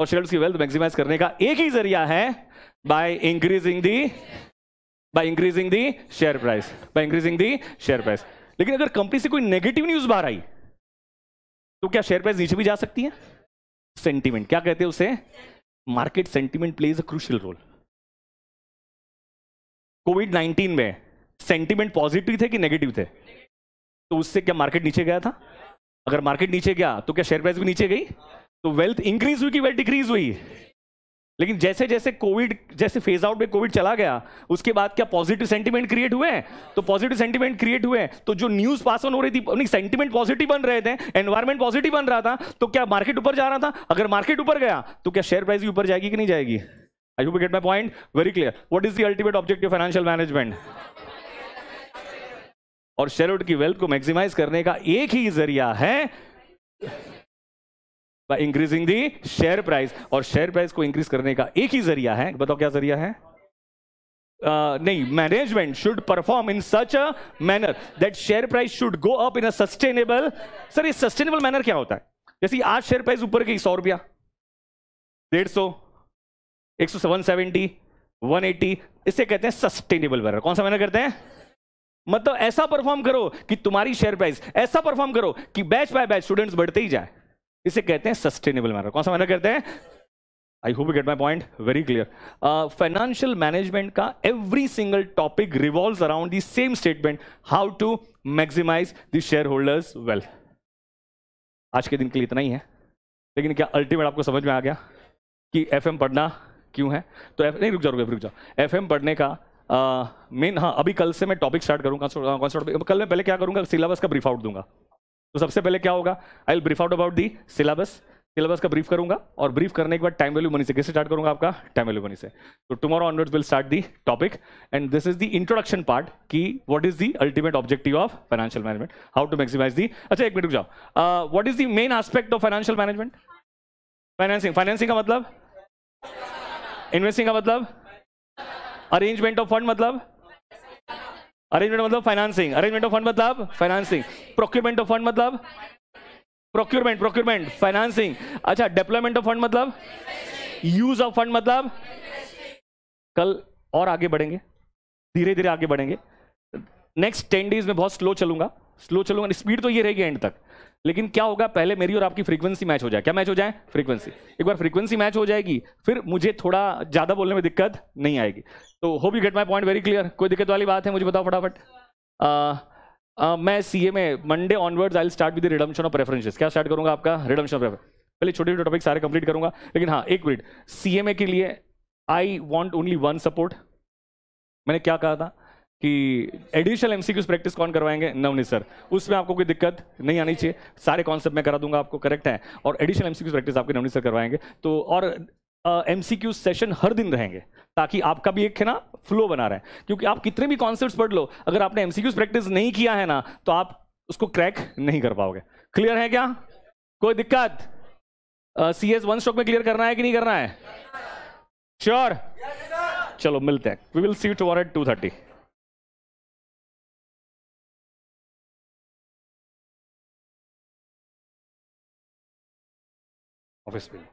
और शेयर्स की वेल्थ मैक्सिमाइज करने का एक ही जरिया है by increasing the by increasing the share price by increasing the share price लेकिन अगर कंपनी से कोई नेगेटिव न्यूज बाहर आई तो क्या शेयर प्राइस नीचे भी जा सकती है सेंटीमेंट क्या कहते हैं उसे market sentiment plays a crucial role COVID 19 में सेंटीमेंट पॉजिटिव थे कि नेगेटिव थे तो उससे क्या मार्केट नीचे गया था अगर मार्केट नीचे गया तो क्या शेयर प्राइस भी नीचे गई तो वेल्थ इंक्रीज हुई कि वेल्थ डिक्रीज हुई लेकिन जैसे जैसे कोविड जैसे फेज आउट में कोविड चला गया उसके बाद क्या पॉजिटिव सेंटीमेंट क्रिएट हुए तो पॉजिटिव सेंटीमेंट क्रिएट हुए तो जो न्यूज पास ऑन हो रही थी सेंटीमेंट पॉजिटिव बन रहे थे एनवायरमेंट पॉजिटिव बन रहा था तो क्या मार्केट ऊपर जा रहा था अगर मार्केट ऊपर गया तो क्या शेयर प्राइस ऊपर जाएगी कि नहीं जाएगी I you get my point very clear what is the ultimate objective financial management और शेयर की वेल्थ को मैक्सिमाइज करने का एक ही जरिया है इंक्रीजिंग दी शेयर प्राइस और शेयर प्राइस को इंक्रीज करने का एक ही जरिया है बताओ क्या जरिया है Uh, नहीं management should perform in such a manner that share price should go up in a sustainable sir ये सस्टेनेबल मैनर क्या होता है जैसे आज शेयर प्राइस ऊपर गई सौ रुपया डेढ़ सौ एक सौ वन सेवेंटी वन एटी इसे कहते हैं सस्टेनेबल मैनर कौन सा मैनर करते हैं मतलब ऐसा परफॉर्म करो कि तुम्हारी शेयर प्राइस ऐसा परफॉर्म करो कि बैच बाय बैच स्टूडेंट्स बढ़ते ही जाए इसे कहते हैं सस्टेनेबल मैनर कौन सा मैनर कहते हैं I hope get my point very clear financial management का every single topic revolve around the same statement how to maximise the share holders wealth आज के दिन के लिए इतना ही है लेकिन क्या अल्टीमेट आपको समझ में आ गया कि एफ पढ़ना क्यों है तो एफ नहीं रुक जाओ रुक जाओ एफ पढ़ने का मेन uh, हाँ अभी कल से मैं टॉपिक स्टार्ट करूंगा कौन सा टॉपिक कल मैं पहले क्या करूंगा सिलेबस का ब्रीफ आउट दूंगा तो सबसे पहले क्या होगा I will brief out about the syllabus syllabus का ब्रीफ करूंगा और ब्रीफ करने के बाद टाइम वैल्यू मनी से कैसे स्टार्ट करूंगा आपका टाइम वैल्यू मनी से तो tomorrow onwards will start the topic and this is the introduction part कि what is the ultimate objective of financial management how to maximise the अच्छा एक minute जाओ what is the main aspect of financial management financing financing का मतलब investing का मतलब arrangement of fund मतलब arrangement मतलब फाइनेंसिंग अरेंजमेंट ऑफ फंड मतलब फाइनेंसिंग प्रोक्यूरमेंट ऑफ फंड मतलब प्रोक्यूरमेंट प्रोक्यूरमेंट फाइनेंसिंग अच्छा डेप्लॉयमेंट ऑफ फंड मतलब यूज ऑफ फंड मतलब कल और आगे बढ़ेंगे धीरे धीरे आगे बढ़ेंगे नेक्स्ट टेन डेज में बहुत स्लो चलूंगा स्लो चलूंगा स्पीड तो ये रहेगी एंड तक लेकिन क्या होगा पहले मेरी और आपकी फ्रीक्वेंसी मैच हो जाए क्या मैच हो जाए फ्रीक्वेंसी एक बार फ्रीक्वेंसी मैच हो जाएगी फिर मुझे थोड़ा ज़्यादा बोलने में दिक्कत नहीं आएगी तो hope you get my point very clear कोई दिक्कत वाली बात है मुझे बताओ फटाफट मैं सी में Monday onwards I start with redemption of preferences क्या स्टार्ट करूंगा आपका रिडम्शन ऑफ पहले छोटे छोटे टॉपिक सारे कंप्लीट करूंगा लेकिन हाँ एक मिनट सी के लिए I want only one support मैंने क्या कहा था कि एडिशनल एमसीक्यूज प्रैक्टिस कौन करवाएंगे नवनी सर उसमें आपको कोई दिक्कत नहीं आनी चाहिए सारे कॉन्सेप्ट मैं करा दूंगा आपको करेक्ट है और एडिशनल एमसीक्यूज प्रैक्टिस आपके नवनी सर करवाएंगे तो और एम uh, सेशन हर दिन रहेंगे ताकि आपका भी एक है ना फ्लो बना रहे क्योंकि आप कितने भी कॉन्सेप्ट पढ़ लो अगर आपने एमसीक्यूज प्रैक्टिस नहीं किया है ना तो आप उसको क्रैक नहीं कर पाओगे क्लियर है क्या कोई दिक्कत सी एस वन स्टॉक में क्लियर करना है कि नहीं करना है श्योर sure? yes, चलो मिलते हैं we will see to at two thirty obviously